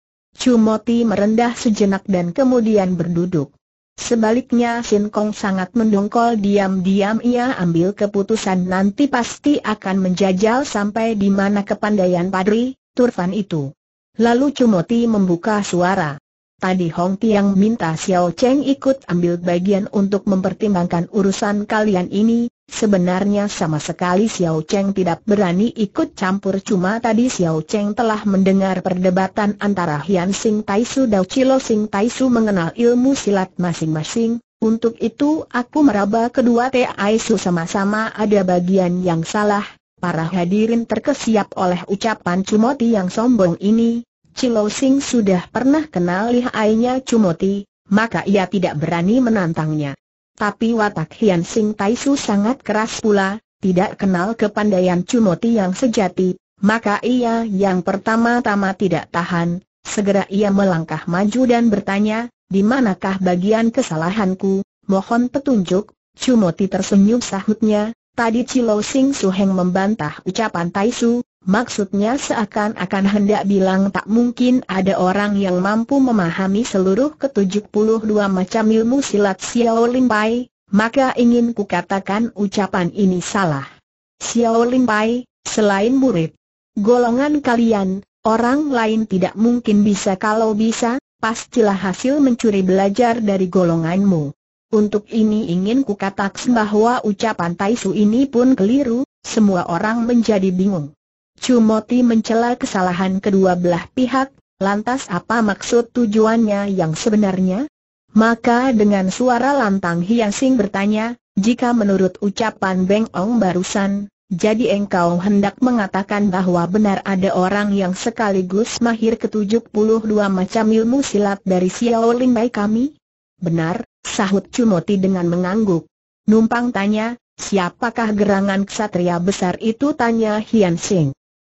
Moti merendah sejenak dan kemudian berduduk. Sebaliknya Sin Kong sangat mendongkol diam-diam ia ambil keputusan nanti pasti akan menjajal sampai di mana kepandaian Padri, Turfan itu. Lalu Cumoti membuka suara. Tadi Hong Tiang minta Xiao Cheng ikut ambil bagian untuk mempertimbangkan urusan kalian ini, sebenarnya sama sekali Xiao Cheng tidak berani ikut campur cuma tadi Xiao Cheng telah mendengar perdebatan antara Hian Sing Taisu dan Chilo Sing Taisu mengenal ilmu silat masing-masing, untuk itu aku meraba kedua Taisu sama-sama ada bagian yang salah. Para hadirin terkesiap oleh ucapan Cumoti yang sombong ini, Cilo Sing sudah pernah kenal lihainya Cumoti, maka ia tidak berani menantangnya. Tapi watak Hian Sing Taisu sangat keras pula, tidak kenal kepandaian Cumoti yang sejati, maka ia yang pertama-tama tidak tahan, segera ia melangkah maju dan bertanya, di manakah bagian kesalahanku, mohon petunjuk, Cumoti tersenyum sahutnya, tadi Cilo Sing Heng membantah ucapan Taisu, Maksudnya seakan-akan hendak bilang tak mungkin ada orang yang mampu memahami seluruh ke-72 macam ilmu silat Xiao Lim Pai, maka ingin kukatakan ucapan ini salah. Xiao Lim Pai, selain murid golongan kalian, orang lain tidak mungkin bisa kalau bisa, pastilah hasil mencuri belajar dari golonganmu. Untuk ini ingin kukatakan bahwa ucapan Taisu ini pun keliru, semua orang menjadi bingung. Cumoti mencela kesalahan kedua belah pihak, lantas apa maksud tujuannya yang sebenarnya? Maka dengan suara lantang Hiasing bertanya, jika menurut ucapan Beng Ong barusan, jadi engkau hendak mengatakan bahwa benar ada orang yang sekaligus mahir ke-72 macam ilmu silat dari Ling Bai kami? Benar, sahut Cumoti dengan mengangguk. Numpang tanya, siapakah gerangan ksatria besar itu tanya Hian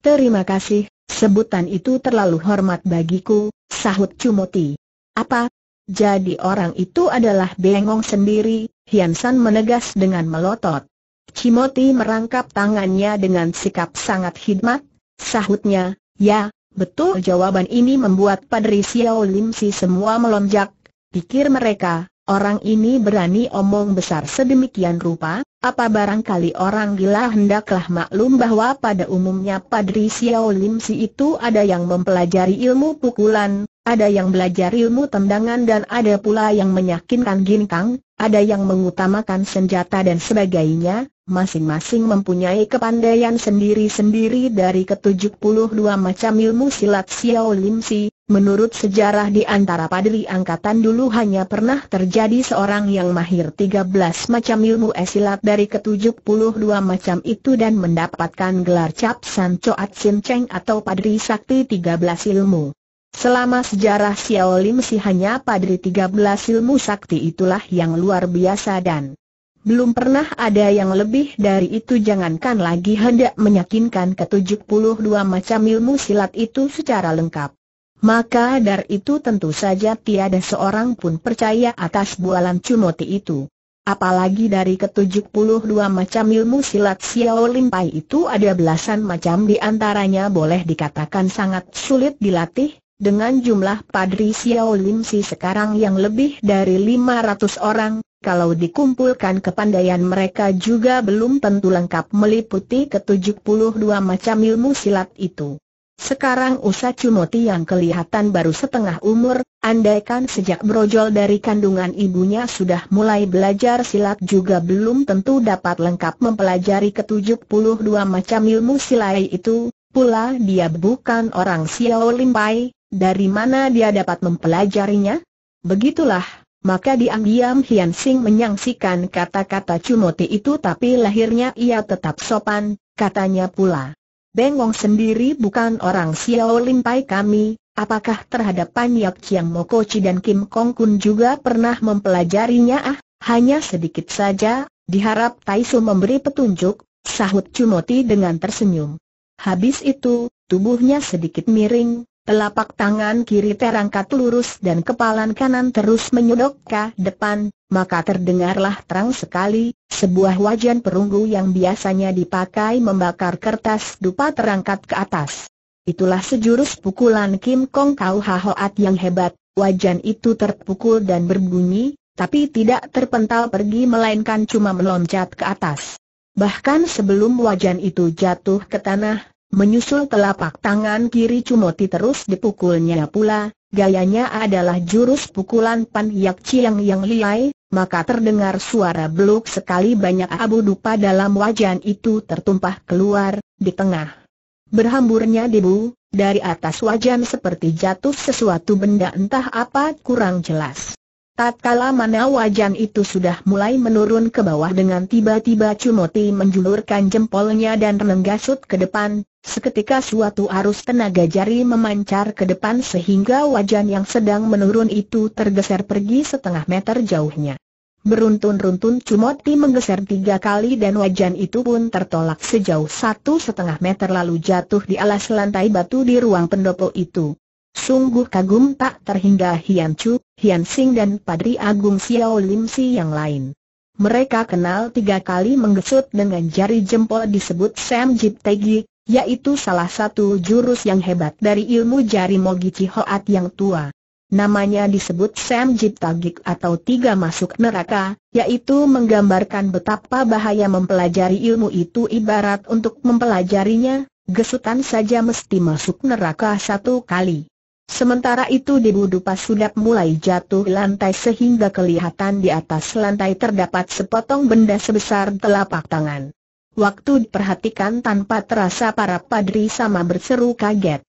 Terima kasih, sebutan itu terlalu hormat bagiku, sahut Cumoti. Apa? Jadi orang itu adalah bengong sendiri, Hian San menegas dengan melotot. Cimoti merangkap tangannya dengan sikap sangat hikmat, sahutnya, ya, betul jawaban ini membuat Padri Xiao Lim Si semua melonjak, pikir mereka, Orang ini berani omong besar sedemikian rupa, apa barangkali orang gila hendaklah maklum bahwa pada umumnya Padri Xiao Lim Si itu ada yang mempelajari ilmu pukulan, ada yang belajar ilmu tendangan dan ada pula yang menyakinkan ginkang, ada yang mengutamakan senjata dan sebagainya, masing-masing mempunyai kepandaian sendiri-sendiri dari ke-72 macam ilmu silat Xiao Lim Si. Menurut sejarah di antara padri angkatan dulu hanya pernah terjadi seorang yang mahir 13 macam ilmu esilat dari ke-72 macam itu dan mendapatkan gelar Cap San coat Sin Cheng atau padri sakti 13 ilmu. Selama sejarah Xiao Lim si hanya padri 13 ilmu sakti itulah yang luar biasa dan belum pernah ada yang lebih dari itu jangankan lagi hendak meyakinkan ke-72 macam ilmu silat itu secara lengkap. Maka dari itu tentu saja tiada seorang pun percaya atas bualan Cumoti itu. Apalagi dari ke-72 macam ilmu silat Xiao Lim Pai itu ada belasan macam di antaranya boleh dikatakan sangat sulit dilatih, dengan jumlah Padri Xiao Lim Si sekarang yang lebih dari 500 orang, kalau dikumpulkan kepandaian mereka juga belum tentu lengkap meliputi ke-72 macam ilmu silat itu. Sekarang Usa Cumoti yang kelihatan baru setengah umur, andaikan sejak brojol dari kandungan ibunya sudah mulai belajar silat juga belum tentu dapat lengkap mempelajari ke-72 macam ilmu silai itu, Pula dia bukan orang Xiao Limpai, dari mana dia dapat mempelajarinya? Begitulah, maka diam-diam Hian Sing menyangsikan kata-kata Cumoti itu tapi lahirnya ia tetap sopan, katanya pula. Bengong sendiri bukan orang Xiao Limpai kami, apakah terhadap Panyak Chiang Mokochi dan Kim Kong Kun juga pernah mempelajarinya ah? Hanya sedikit saja, diharap Taisu memberi petunjuk, sahut Cumoti dengan tersenyum. Habis itu, tubuhnya sedikit miring, Telapak tangan kiri terangkat lurus dan kepalan kanan terus menyodok ke depan, maka terdengarlah terang sekali, sebuah wajan perunggu yang biasanya dipakai membakar kertas dupa terangkat ke atas. Itulah sejurus pukulan Kim Kong Kau Hahoat yang hebat, wajan itu terpukul dan berbunyi, tapi tidak terpental pergi melainkan cuma meloncat ke atas. Bahkan sebelum wajan itu jatuh ke tanah, Menyusul telapak tangan kiri Cumoti terus dipukulnya pula, gayanya adalah jurus pukulan Pan Yak Chiang yang liai, maka terdengar suara beluk sekali banyak abu dupa dalam wajan itu tertumpah keluar, di tengah. Berhamburnya debu, dari atas wajan seperti jatuh sesuatu benda entah apa kurang jelas. Tatkala mana wajan itu sudah mulai menurun ke bawah dengan tiba-tiba Cumoti menjulurkan jempolnya dan menggasut ke depan, Seketika suatu arus tenaga jari memancar ke depan sehingga wajan yang sedang menurun itu tergeser pergi setengah meter jauhnya. Beruntun-runtun Cumoti menggeser tiga kali dan wajan itu pun tertolak sejauh satu setengah meter lalu jatuh di alas lantai batu di ruang pendopo itu. Sungguh kagum tak terhingga Hian Chu, Hian Sing dan Padri Agung Xiao Lim Si yang lain. Mereka kenal tiga kali menggesut dengan jari jempol disebut Sam Jip Tegi, yaitu salah satu jurus yang hebat dari ilmu jari Mogi Cihoat yang tua. Namanya disebut Sam tagik atau Tiga Masuk Neraka, yaitu menggambarkan betapa bahaya mempelajari ilmu itu ibarat untuk mempelajarinya, gesutan saja mesti masuk neraka satu kali. Sementara itu Debu Dupa sudah mulai jatuh lantai sehingga kelihatan di atas lantai terdapat sepotong benda sebesar telapak tangan. Waktu diperhatikan tanpa terasa para padri sama berseru kaget.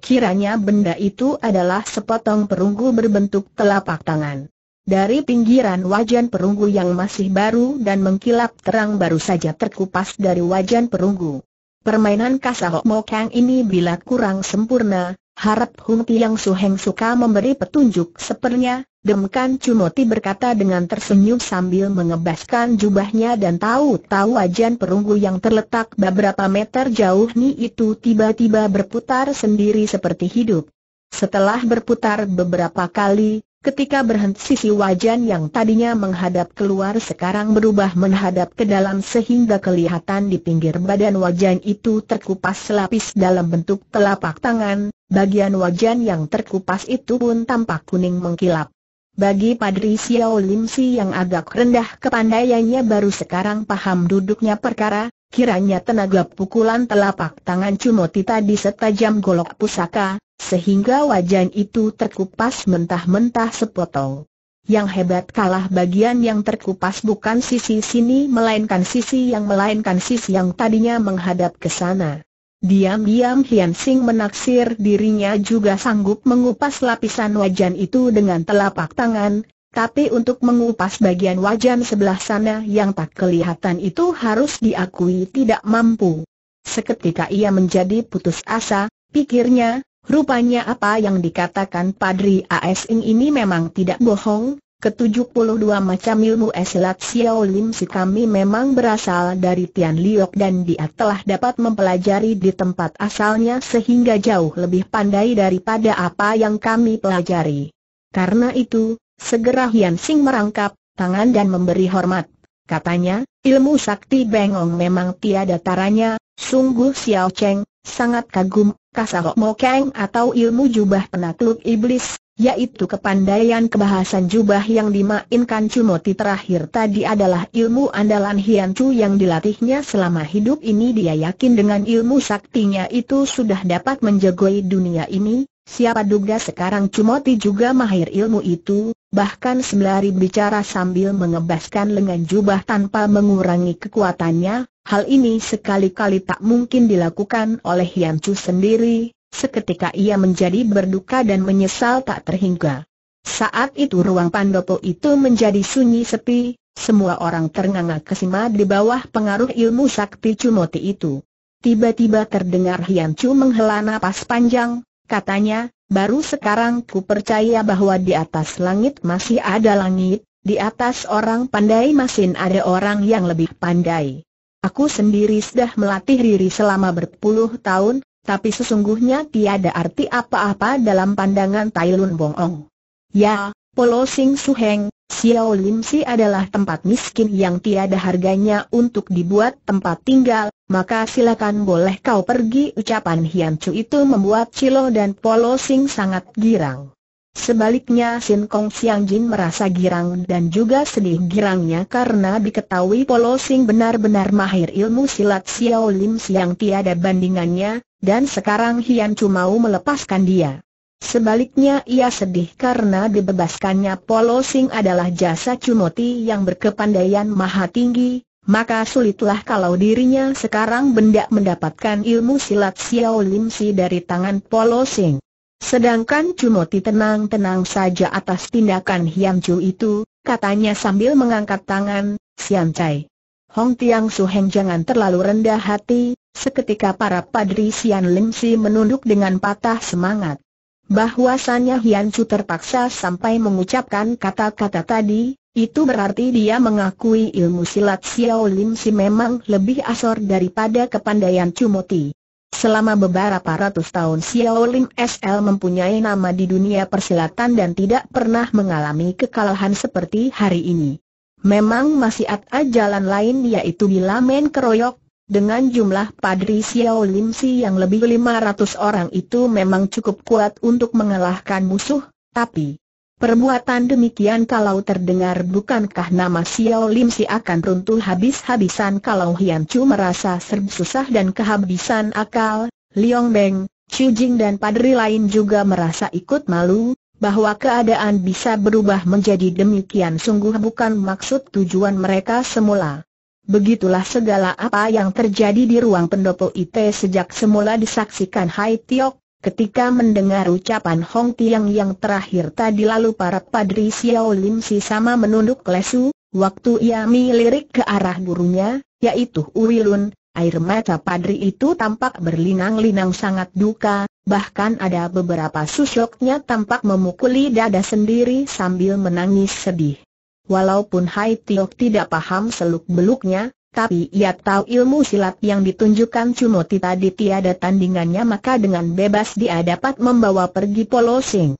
Kiranya benda itu adalah sepotong perunggu berbentuk telapak tangan. Dari pinggiran wajan perunggu yang masih baru dan mengkilap terang baru saja terkupas dari wajan perunggu. Permainan Kasahok Mokang ini bila kurang sempurna, Harap Hung Tiang Heng suka memberi petunjuk sepernya, Demkan Cunoti berkata dengan tersenyum sambil mengebaskan jubahnya dan tahu-tahu wajan perunggu yang terletak beberapa meter jauh ni itu tiba-tiba berputar sendiri seperti hidup. Setelah berputar beberapa kali, Ketika berhenti sisi wajan yang tadinya menghadap keluar sekarang berubah menghadap ke dalam sehingga kelihatan di pinggir badan wajan itu terkupas selapis dalam bentuk telapak tangan, bagian wajan yang terkupas itu pun tampak kuning mengkilap. Bagi Padri Xiao Lim Si yang agak rendah kepandaiannya baru sekarang paham duduknya perkara, kiranya tenaga pukulan telapak tangan Cumoti tadi setajam golok pusaka, sehingga wajan itu terkupas mentah-mentah sepotong. Yang hebat kalah bagian yang terkupas bukan sisi sini melainkan sisi yang melainkan sisi yang tadinya menghadap ke sana. Diam-diam Hian Sing menaksir dirinya juga sanggup mengupas lapisan wajan itu dengan telapak tangan, tapi untuk mengupas bagian wajan sebelah sana yang tak kelihatan itu harus diakui tidak mampu. Seketika ia menjadi putus asa, pikirnya, Rupanya apa yang dikatakan Padri Asing ini memang tidak bohong, Ketujuh puluh dua macam ilmu esilat Xiao Lim si kami memang berasal dari Tian Liok dan dia telah dapat mempelajari di tempat asalnya sehingga jauh lebih pandai daripada apa yang kami pelajari. Karena itu, segera Hian Sing merangkap tangan dan memberi hormat. Katanya, ilmu sakti bengong memang tiada taranya, sungguh Xiao Cheng, sangat kagum, Kasarok Mokeng atau ilmu jubah penakluk iblis, yaitu kepandaian kebahasan jubah yang dimainkan Cumoti terakhir tadi adalah ilmu andalan Hian Chu yang dilatihnya selama hidup ini dia yakin dengan ilmu saktinya itu sudah dapat menjagoi dunia ini, Siapa duga sekarang Cumoti juga mahir ilmu itu, bahkan sembari bicara sambil mengebaskan lengan jubah tanpa mengurangi kekuatannya, hal ini sekali-kali tak mungkin dilakukan oleh Yan Chu sendiri, seketika ia menjadi berduka dan menyesal tak terhingga. Saat itu ruang Pandopo itu menjadi sunyi sepi, semua orang ternganga kesima di bawah pengaruh ilmu sakti Cumoti itu. Tiba-tiba terdengar Hian Chu menghela nafas panjang, katanya, baru sekarang ku percaya bahwa di atas langit masih ada langit, di atas orang pandai masih ada orang yang lebih pandai. Aku sendiri sudah melatih diri selama berpuluh tahun, tapi sesungguhnya tiada arti apa-apa dalam pandangan Tai Lun Bong Ong. Ya, Polo Sing Su Heng. Xiao Si adalah tempat miskin yang tiada harganya untuk dibuat tempat tinggal, maka silakan boleh kau pergi ucapan Hian Chu itu membuat Cilo dan Polo Sing sangat girang. Sebaliknya Sin Kong Siang Jin merasa girang dan juga sedih girangnya karena diketahui Polo Sing benar-benar mahir ilmu silat Xiao Lim yang tiada bandingannya, dan sekarang Hian Chu mau melepaskan dia. Sebaliknya ia sedih karena dibebaskannya Polo Sing adalah jasa Cunoti yang berkepandaian maha tinggi, maka sulitlah kalau dirinya sekarang benda mendapatkan ilmu silat Xiao Lim Si dari tangan Polo Sing. Sedangkan Cunoti tenang-tenang saja atas tindakan Hiam Chu itu, katanya sambil mengangkat tangan, Sian Chai. Hong Tiang Su Heng jangan terlalu rendah hati, seketika para padri Sian Lim Si menunduk dengan patah semangat bahwasannya Hian Chu terpaksa sampai mengucapkan kata-kata tadi, itu berarti dia mengakui ilmu silat Xiao Lim Si memang lebih asor daripada kepandaian Cumoti. Selama beberapa ratus tahun Xiao Lim SL mempunyai nama di dunia persilatan dan tidak pernah mengalami kekalahan seperti hari ini. Memang masih ada jalan lain yaitu bila main keroyok, dengan jumlah Padri Xiao Lim Si yang lebih 500 orang itu memang cukup kuat untuk mengalahkan musuh, tapi perbuatan demikian kalau terdengar bukankah nama Xiao Lim Si akan runtuh habis-habisan kalau Hian Chu merasa serba susah dan kehabisan akal, Liong Beng, Chu Jing dan Padri lain juga merasa ikut malu, bahwa keadaan bisa berubah menjadi demikian sungguh bukan maksud tujuan mereka semula. Begitulah segala apa yang terjadi di ruang pendopo IT sejak semula disaksikan Hai Tiok, ketika mendengar ucapan Hong Tiang yang terakhir tadi lalu para padri Xiao Lim Si sama menunduk lesu, waktu ia melirik ke arah gurunya, yaitu Uwilun, air mata padri itu tampak berlinang-linang sangat duka, bahkan ada beberapa susoknya tampak memukuli dada sendiri sambil menangis sedih. Walaupun Hai Tiok tidak paham seluk-beluknya, tapi ia tahu ilmu silat yang ditunjukkan Cunoti tadi tiada tandingannya maka dengan bebas dia dapat membawa pergi Polosing.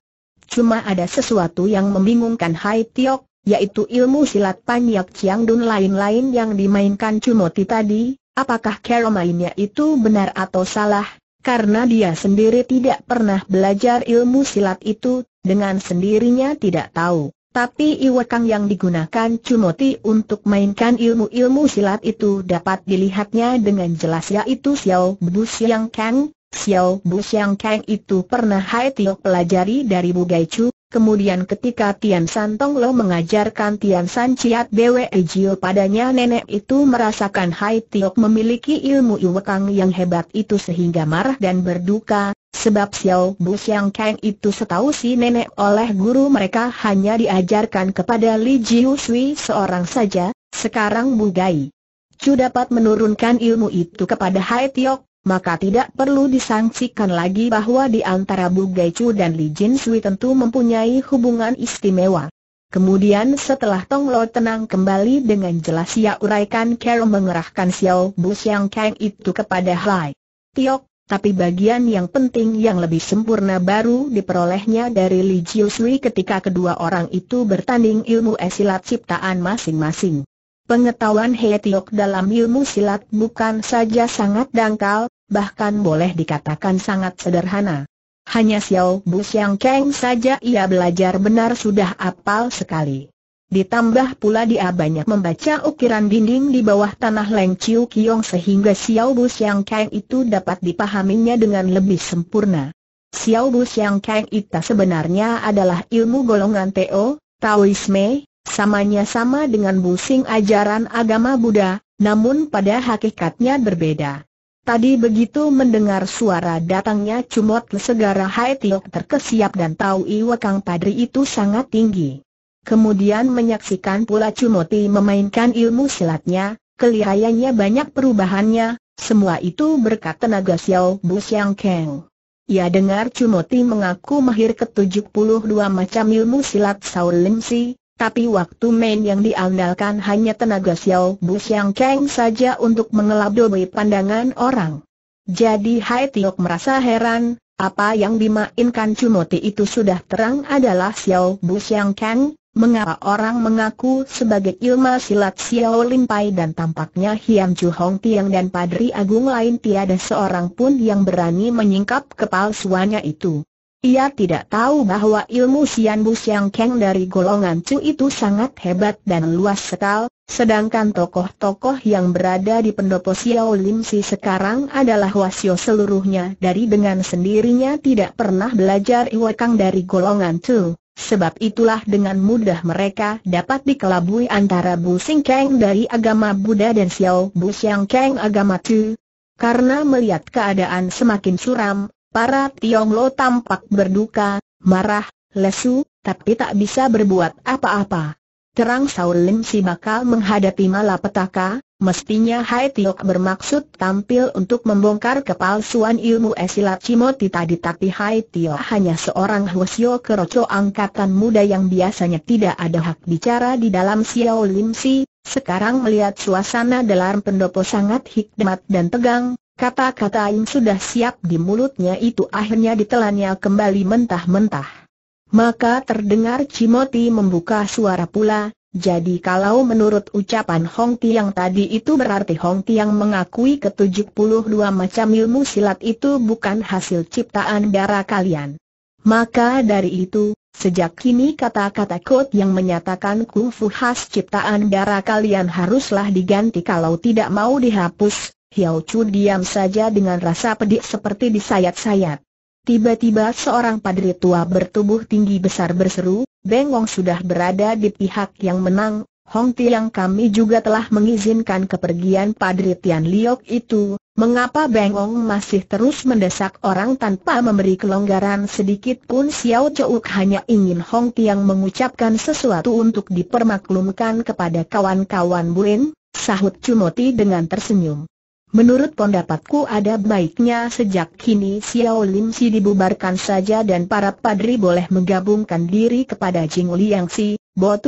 Cuma ada sesuatu yang membingungkan Hai Tiok, yaitu ilmu silat Panyak Chiang Dun lain-lain yang dimainkan Cunoti tadi, apakah cara mainnya itu benar atau salah, karena dia sendiri tidak pernah belajar ilmu silat itu, dengan sendirinya tidak tahu. Tapi iwakang yang digunakan Cunoti untuk mainkan ilmu-ilmu silat itu dapat dilihatnya dengan jelas yaitu Xiao Bu Xiang Kang. Xiao Bu Xiang Kang itu pernah Hai Tio pelajari dari Bu Gai Chu, Kemudian ketika Tian San Tong Lo mengajarkan Tian San Chiat Bwe Jio padanya nenek itu merasakan Hai Tiok memiliki ilmu iwekang yang hebat itu sehingga marah dan berduka, sebab Xiao Bu Xiang Kang itu setahu si nenek oleh guru mereka hanya diajarkan kepada Li Jiu Sui seorang saja, sekarang Bu Gai. Cu dapat menurunkan ilmu itu kepada Hai Tiok, maka tidak perlu disangsikan lagi bahwa di antara Bu Chu dan Li Jin Sui tentu mempunyai hubungan istimewa. Kemudian setelah Tong Lo tenang kembali dengan jelas ia uraikan Carol mengerahkan Xiao Bu Xiang Kang itu kepada Hai Tiok, tapi bagian yang penting yang lebih sempurna baru diperolehnya dari Li Jiu Sui ketika kedua orang itu bertanding ilmu esilat ciptaan masing-masing. Pengetahuan He Tiok dalam ilmu silat bukan saja sangat dangkal, bahkan boleh dikatakan sangat sederhana. Hanya Xiao Bu Xiang Kang saja ia belajar benar sudah apal sekali. Ditambah pula dia banyak membaca ukiran dinding di bawah tanah Leng Chiu Kiong sehingga Xiao Bu Xiang Kang itu dapat dipahaminya dengan lebih sempurna. Xiao Bu Xiang Kang itu sebenarnya adalah ilmu golongan Teo, Taoisme, samanya sama dengan busing ajaran agama Buddha, namun pada hakikatnya berbeda. Tadi begitu mendengar suara datangnya cumot segera Hai Tiok terkesiap dan tahu Iwa Kang Padri itu sangat tinggi. Kemudian menyaksikan pula Cumoti memainkan ilmu silatnya, kelihayanya banyak perubahannya, semua itu berkat tenaga Xiao Bu Xiang Kang. Ia dengar Cumoti mengaku mahir ke-72 macam ilmu silat Saul Lim Si, tapi waktu main yang diandalkan hanya tenaga Xiao Bu Xiang Cheng saja untuk mengelabui pandangan orang. Jadi Hai Tiok merasa heran, apa yang dimainkan Cumoti itu sudah terang adalah Xiao Bu Xiang Cheng, Mengapa orang mengaku sebagai ilmu silat Xiao Limpai dan tampaknya Hian Chu Hong Tiang dan Padri Agung lain tiada seorang pun yang berani menyingkap kepalsuannya itu. Ia tidak tahu bahwa ilmu Xian Bu Xiang Kang dari golongan Chu itu sangat hebat dan luas sekali, sedangkan tokoh-tokoh yang berada di pendopo Xiao Lim Si sekarang adalah wasio seluruhnya dari dengan sendirinya tidak pernah belajar kang dari golongan Chu. Sebab itulah dengan mudah mereka dapat dikelabui antara Bu Sing Kang dari agama Buddha dan Xiao Bu Xiang Kang agama Chu. Karena melihat keadaan semakin suram, Para Tionglo tampak berduka, marah, lesu, tapi tak bisa berbuat apa-apa. Terang Saul Lim Si bakal menghadapi malapetaka, mestinya Hai Tiok bermaksud tampil untuk membongkar kepalsuan ilmu esilat Cimoti tadi tapi Hai Tiok hanya seorang Hwasyo Keroco angkatan muda yang biasanya tidak ada hak bicara di dalam Xiao Lim Si, sekarang melihat suasana dalam pendopo sangat hikmat dan tegang, Kata-kata yang sudah siap di mulutnya itu akhirnya ditelannya kembali mentah-mentah. Maka terdengar Cimoti membuka suara pula, jadi kalau menurut ucapan Hong Tiang tadi itu berarti Hong Tiang mengakui ke-72 macam ilmu silat itu bukan hasil ciptaan darah kalian. Maka dari itu, sejak kini kata-kata kot yang menyatakan kungfu khas ciptaan darah kalian haruslah diganti kalau tidak mau dihapus, Hiao Chu diam saja dengan rasa pedih seperti disayat-sayat. Tiba-tiba seorang padri tua bertubuh tinggi besar berseru, Bengong sudah berada di pihak yang menang, Hong Tiang kami juga telah mengizinkan kepergian padri Tian Liok itu, mengapa Bengong masih terus mendesak orang tanpa memberi kelonggaran sedikit pun Xiao Chouk hanya ingin Hong Tiang mengucapkan sesuatu untuk dipermaklumkan kepada kawan-kawan Buin, sahut Cumoti dengan tersenyum. Menurut pendapatku ada baiknya sejak kini Xiao Lim Si dibubarkan saja dan para padri boleh menggabungkan diri kepada Jing Liang Si,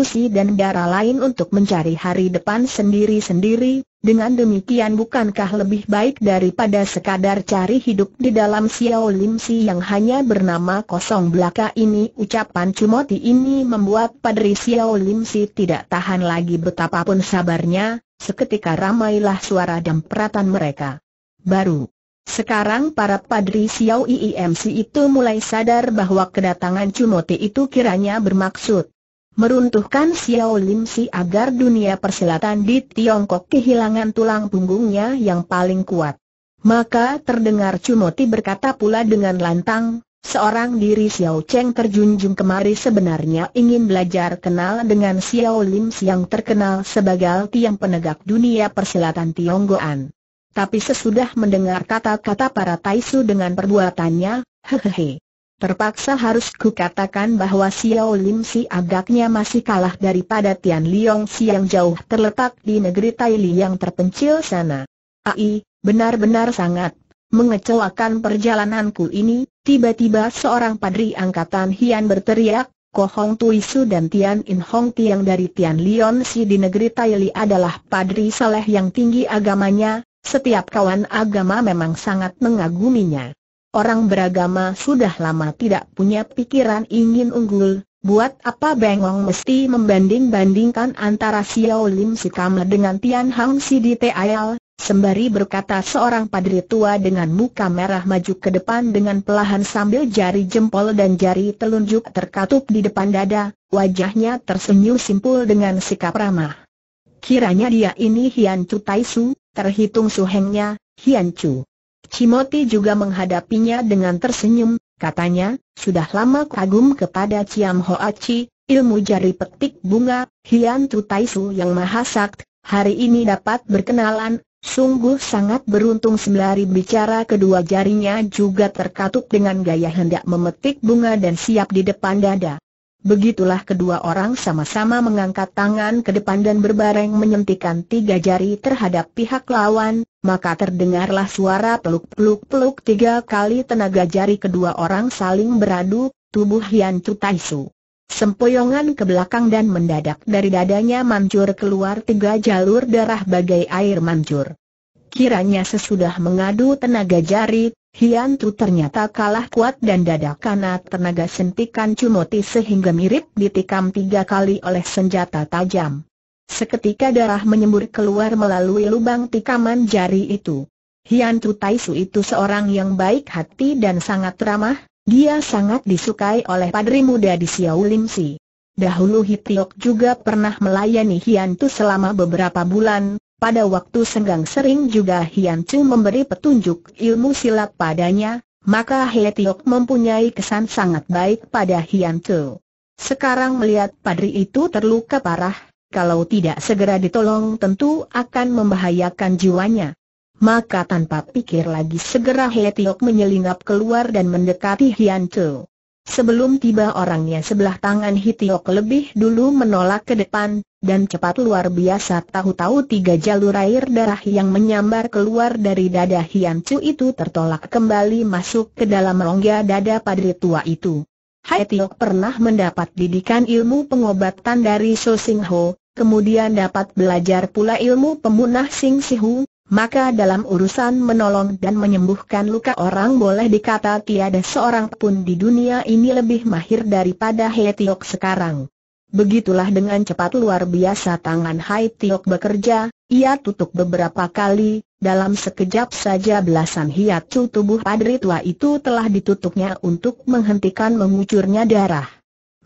Si, dan gara lain untuk mencari hari depan sendiri-sendiri, dengan demikian bukankah lebih baik daripada sekadar cari hidup di dalam Xiao Lim Si yang hanya bernama kosong belaka ini ucapan Cumoti ini membuat padri Xiao Lim Si tidak tahan lagi betapapun sabarnya, Seketika ramailah suara dan peratan mereka. Baru. Sekarang para padri Xiao IIMC itu mulai sadar bahwa kedatangan Cumote itu kiranya bermaksud meruntuhkan Xiao Lim Si agar dunia persilatan di Tiongkok kehilangan tulang punggungnya yang paling kuat. Maka terdengar Cumote berkata pula dengan lantang, Seorang diri Xiao Cheng terjunjung kemari sebenarnya ingin belajar kenal dengan Xiao Lim yang terkenal sebagai tiang penegak dunia persilatan Tionggoan. Tapi sesudah mendengar kata-kata para Taisu dengan perbuatannya, hehehe. Terpaksa harus kukatakan bahwa Xiao Lim si agaknya masih kalah daripada Tian Liang si yang jauh terletak di negeri Taili yang terpencil sana. Ai, benar-benar sangat mengecewakan perjalananku ini, tiba-tiba seorang padri angkatan Hian berteriak, Kohong Tui Su dan Tian In Hong Tiang dari Tian Lion Si di negeri Tai adalah padri saleh yang tinggi agamanya, setiap kawan agama memang sangat mengaguminya. Orang beragama sudah lama tidak punya pikiran ingin unggul, Buat apa Bengong mesti membanding-bandingkan antara Xiao Lim Sikama dengan Tian Hang Si di Teayal, Sembari berkata seorang padri tua dengan muka merah maju ke depan dengan pelahan sambil jari jempol dan jari telunjuk terkatup di depan dada, wajahnya tersenyum simpul dengan sikap ramah. Kiranya dia ini Hian Chu Tai Su, terhitung suhengnya, Hian Chu. Cimoti juga menghadapinya dengan tersenyum, katanya, sudah lama kagum kepada Ciam Hoa ilmu jari petik bunga, Hian Chu Tai Su yang maha sakt, hari ini dapat berkenalan, Sungguh sangat beruntung sembari bicara kedua jarinya juga terkatup dengan gaya hendak memetik bunga dan siap di depan dada. Begitulah kedua orang sama-sama mengangkat tangan ke depan dan berbareng menyentikan tiga jari terhadap pihak lawan, maka terdengarlah suara peluk-peluk-peluk tiga kali tenaga jari kedua orang saling beradu, tubuh Hian Chu Taisu Sempoyongan ke belakang dan mendadak dari dadanya mancur keluar tiga jalur darah bagai air mancur. Kiranya sesudah mengadu tenaga jari, Hian Tu ternyata kalah kuat dan dadak karena tenaga sentikan Cumoti sehingga mirip ditikam tiga kali oleh senjata tajam. Seketika darah menyembur keluar melalui lubang tikaman jari itu. Hian Tu Taisu itu seorang yang baik hati dan sangat ramah, dia sangat disukai oleh padri muda di Siau Lim Si. Dahulu Hitiok juga pernah melayani Hian Tu selama beberapa bulan, pada waktu senggang sering juga Hian Tu memberi petunjuk ilmu silat padanya, maka Hitiok mempunyai kesan sangat baik pada Hian Tu. Sekarang melihat padri itu terluka parah, kalau tidak segera ditolong tentu akan membahayakan jiwanya. Maka tanpa pikir lagi segera He Tiok menyelinap keluar dan mendekati Hian Chu. Sebelum tiba orangnya sebelah tangan Hitiok lebih dulu menolak ke depan, dan cepat luar biasa tahu-tahu tiga jalur air darah yang menyambar keluar dari dada Hian Chu itu tertolak kembali masuk ke dalam rongga dada padri tua itu. Tiok pernah mendapat didikan ilmu pengobatan dari So Sing Ho, kemudian dapat belajar pula ilmu pemunah Sing Sihu, maka dalam urusan menolong dan menyembuhkan luka orang boleh dikata tiada seorang pun di dunia ini lebih mahir daripada He Tiok sekarang. Begitulah dengan cepat luar biasa tangan Hai Tiok bekerja, ia tutup beberapa kali, dalam sekejap saja belasan cu tubuh padri tua itu telah ditutupnya untuk menghentikan mengucurnya darah.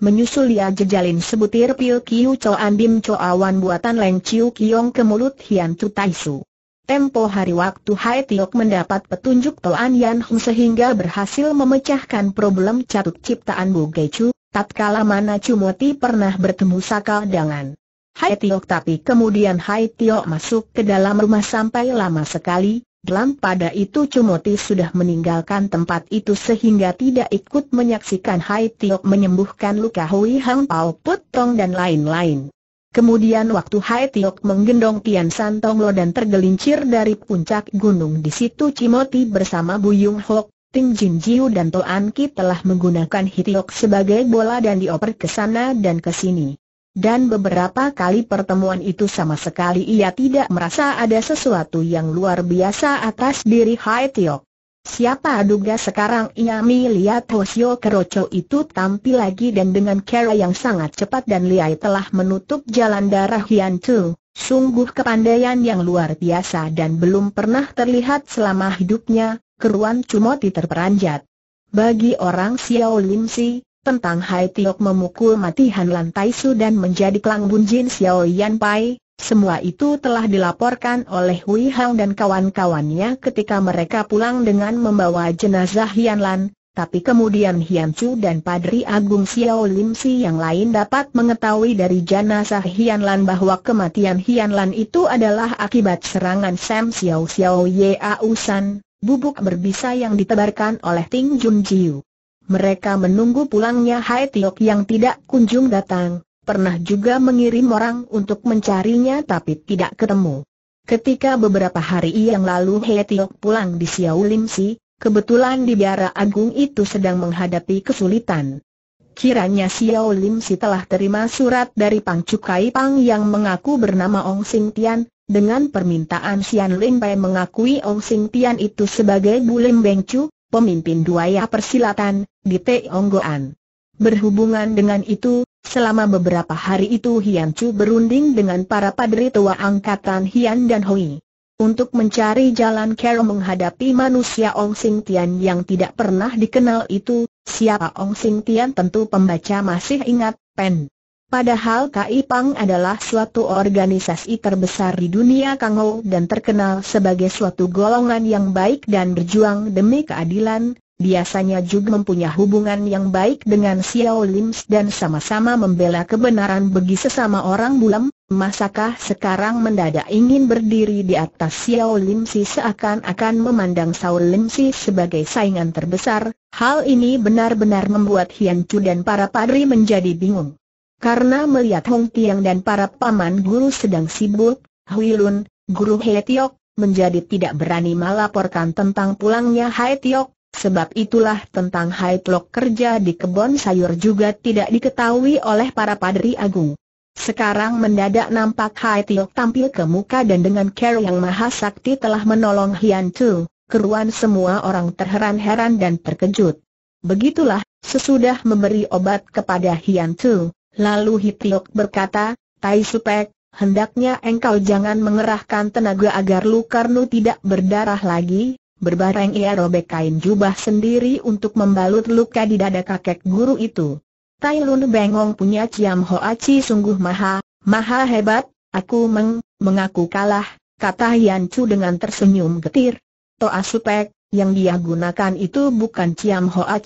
Menyusul ia jejalin sebutir pil kiu coan bim coawan buatan Leng Chiu Kiong ke mulut Hian Cu Taisu. Tempo hari waktu Hai Tiok mendapat petunjuk Toan Yan Hong sehingga berhasil memecahkan problem catut ciptaan Bu Gecu, tatkala mana Cumoti pernah bertemu Sakal Dangan. Hai Tiok tapi kemudian Hai Tiok masuk ke dalam rumah sampai lama sekali, dalam pada itu Cumoti sudah meninggalkan tempat itu sehingga tidak ikut menyaksikan Hai Tiok menyembuhkan luka Hui Hang Pao Put Tong dan lain-lain. Kemudian waktu Hai Tiok menggendong Tian San Lo dan tergelincir dari puncak gunung di situ Cimoti bersama Buyung Hok, Ting Jin Jiu dan Toan Ki telah menggunakan Tiok sebagai bola dan dioper ke sana dan ke sini. Dan beberapa kali pertemuan itu sama sekali ia tidak merasa ada sesuatu yang luar biasa atas diri Hai Tiok. Siapa duga sekarang ia melihat Hosio Kerocho itu tampil lagi dan dengan cara yang sangat cepat dan liai telah menutup jalan darah Hian Chu. Sungguh kepandaian yang luar biasa dan belum pernah terlihat selama hidupnya, keruan Cumoti terperanjat. Bagi orang Xiao Lim Si, tentang Hai Tiok memukul mati Han Lan Tai Su dan menjadi kelang Bun Jin Xiao Yan Pai, semua itu telah dilaporkan oleh Hui Hang dan kawan-kawannya ketika mereka pulang dengan membawa jenazah Hian Lan, tapi kemudian Hian Chu dan Padri Agung Xiao Lim Si yang lain dapat mengetahui dari jenazah Hian Lan bahwa kematian Hian Lan itu adalah akibat serangan Sam Xiao Xiao Yau San, bubuk berbisa yang ditebarkan oleh Ting Jun Jiu. Mereka menunggu pulangnya Hai Tiok yang tidak kunjung datang, pernah juga mengirim orang untuk mencarinya tapi tidak ketemu. Ketika beberapa hari yang lalu He pulang di Xiao Lim kebetulan di biara agung itu sedang menghadapi kesulitan. Kiranya Xiao Lim telah terima surat dari Pang Cukai Pang yang mengaku bernama Ong Sing Tian, dengan permintaan Sian Lim Pai mengakui Ong Sing Tian itu sebagai Bulim Beng Chu, pemimpin duaya persilatan, di Teonggoan. Berhubungan dengan itu, Selama beberapa hari itu Hian Chu berunding dengan para padri tua angkatan Hian dan Hui. Untuk mencari jalan cara menghadapi manusia Ong Sing Tian yang tidak pernah dikenal itu, siapa Ong Sing Tian tentu pembaca masih ingat, Pen. Padahal KI Pang adalah suatu organisasi terbesar di dunia Kangou dan terkenal sebagai suatu golongan yang baik dan berjuang demi keadilan, biasanya juga mempunyai hubungan yang baik dengan Xiao Lims dan sama-sama membela kebenaran bagi sesama orang bulam, masakah sekarang mendadak ingin berdiri di atas Xiao Limsi seakan-akan memandang Xiao Limsi sebagai saingan terbesar, hal ini benar-benar membuat Hian Chu dan para padri menjadi bingung. Karena melihat Hong Tiang dan para paman guru sedang sibuk, Hui Lun, guru He Tiok, menjadi tidak berani melaporkan tentang pulangnya Hai Tiok, Sebab itulah tentang Haitlok kerja di kebun sayur juga tidak diketahui oleh para padri agung. Sekarang mendadak nampak Haitlok tampil ke muka dan dengan care yang maha sakti telah menolong Hian Tu, keruan semua orang terheran-heran dan terkejut. Begitulah, sesudah memberi obat kepada Hian Tu, lalu Hitiok berkata, Tai Supek, hendaknya engkau jangan mengerahkan tenaga agar Lukarnu tidak berdarah lagi, Berbareng ia robek kain jubah sendiri untuk membalut luka di dada kakek guru itu. Tai Lun Bengong punya Ciam Hoa sungguh maha, maha hebat, aku meng, mengaku kalah, kata Hian Chu dengan tersenyum getir. Toa Supek, yang dia gunakan itu bukan Ciam Hoa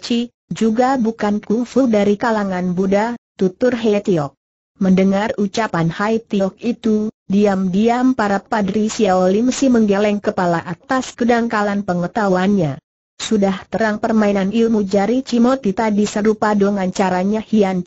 juga bukan kufu dari kalangan Buddha, tutur Hei Tiok. Mendengar ucapan Hai Tiok itu, Diam-diam para padri Xiao Lim Si menggeleng kepala atas kedangkalan pengetahuannya. Sudah terang permainan ilmu jari Cimoti tadi serupa dengan caranya Hian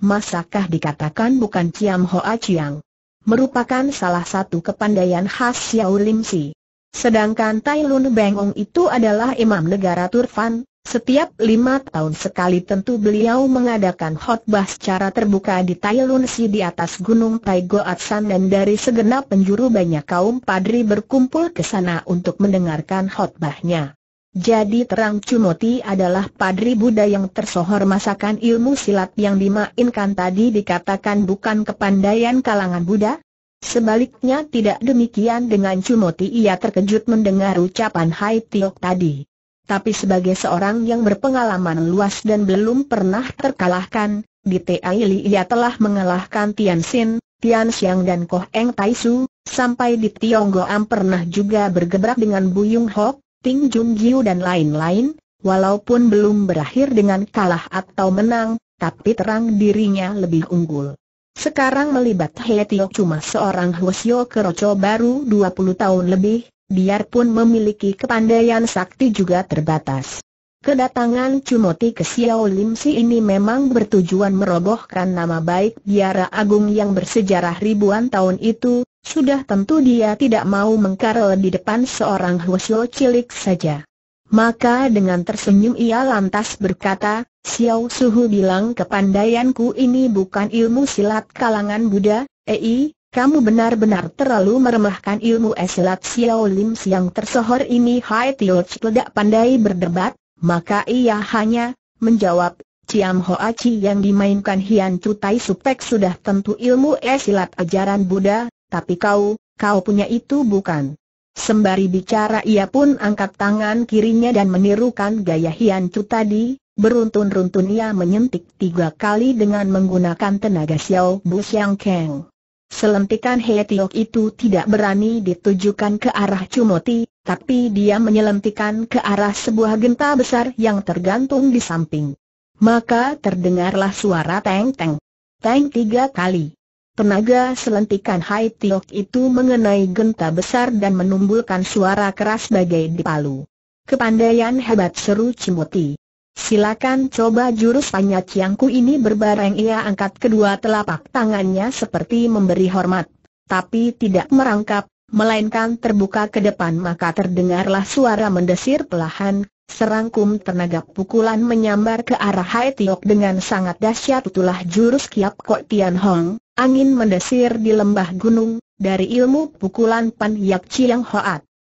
masakah dikatakan bukan Ciam Hoa Chiang? Merupakan salah satu kepandaian khas Xiao Lim Si. Sedangkan Tai Lun Bengong itu adalah imam negara Turfan, setiap lima tahun sekali tentu beliau mengadakan khotbah secara terbuka di Tailunsi di atas Gunung Taigo Atsan dan dari segenap penjuru banyak kaum padri berkumpul ke sana untuk mendengarkan khotbahnya. Jadi terang Cumoti adalah padri Buddha yang tersohor masakan ilmu silat yang dimainkan tadi dikatakan bukan kepandaian kalangan Buddha? Sebaliknya tidak demikian dengan Cumoti ia terkejut mendengar ucapan Hai Tiok tadi tapi sebagai seorang yang berpengalaman luas dan belum pernah terkalahkan, di Tai Li ia telah mengalahkan Tian Xin, Tian Xiang dan Koh Eng Tai Su, sampai di Tiong Goam pernah juga bergebrak dengan Bu Yung Hock, Ting Jun Giu dan lain-lain, walaupun belum berakhir dengan kalah atau menang, tapi terang dirinya lebih unggul. Sekarang melibat He Tio cuma seorang Hwasyo Kerocho baru 20 tahun lebih, biarpun memiliki kepandaian sakti juga terbatas. Kedatangan Cumoti ke Xiao Lim Si ini memang bertujuan merobohkan nama baik biara agung yang bersejarah ribuan tahun itu, sudah tentu dia tidak mau mengkarel di depan seorang husuo cilik saja. Maka dengan tersenyum ia lantas berkata, Xiao Suhu bilang kepandaianku ini bukan ilmu silat kalangan Buddha, ei, kamu benar-benar terlalu meremehkan ilmu esilat Xiao Lim yang tersohor ini Hai Tio tidak pandai berdebat, maka ia hanya menjawab, Ciam Hoa Chi yang dimainkan Hian Chu Tai Supek sudah tentu ilmu esilat ajaran Buddha, tapi kau, kau punya itu bukan. Sembari bicara ia pun angkat tangan kirinya dan menirukan gaya Hian Chu tadi, beruntun-runtun ia menyentik tiga kali dengan menggunakan tenaga Xiao Bu Xiang Kang Selentikan Hetiok itu tidak berani ditujukan ke arah Cumoti, tapi dia menyelentikan ke arah sebuah genta besar yang tergantung di samping. Maka terdengarlah suara teng-teng. Teng tiga kali. Tenaga selentikan Hetiok itu mengenai genta besar dan menumbulkan suara keras bagai dipalu. Kepandaian hebat seru Cumoti. Silakan coba jurus panjat Ciangku ini berbareng ia angkat kedua telapak tangannya seperti memberi hormat. Tapi tidak merangkap, melainkan terbuka ke depan maka terdengarlah suara mendesir pelahan, serangkum tenaga pukulan menyambar ke arah Hai Tiok dengan sangat dahsyat itulah jurus Kiap Kok Tian Hong, angin mendesir di lembah gunung, dari ilmu pukulan Pan Yak Chiang Hoat.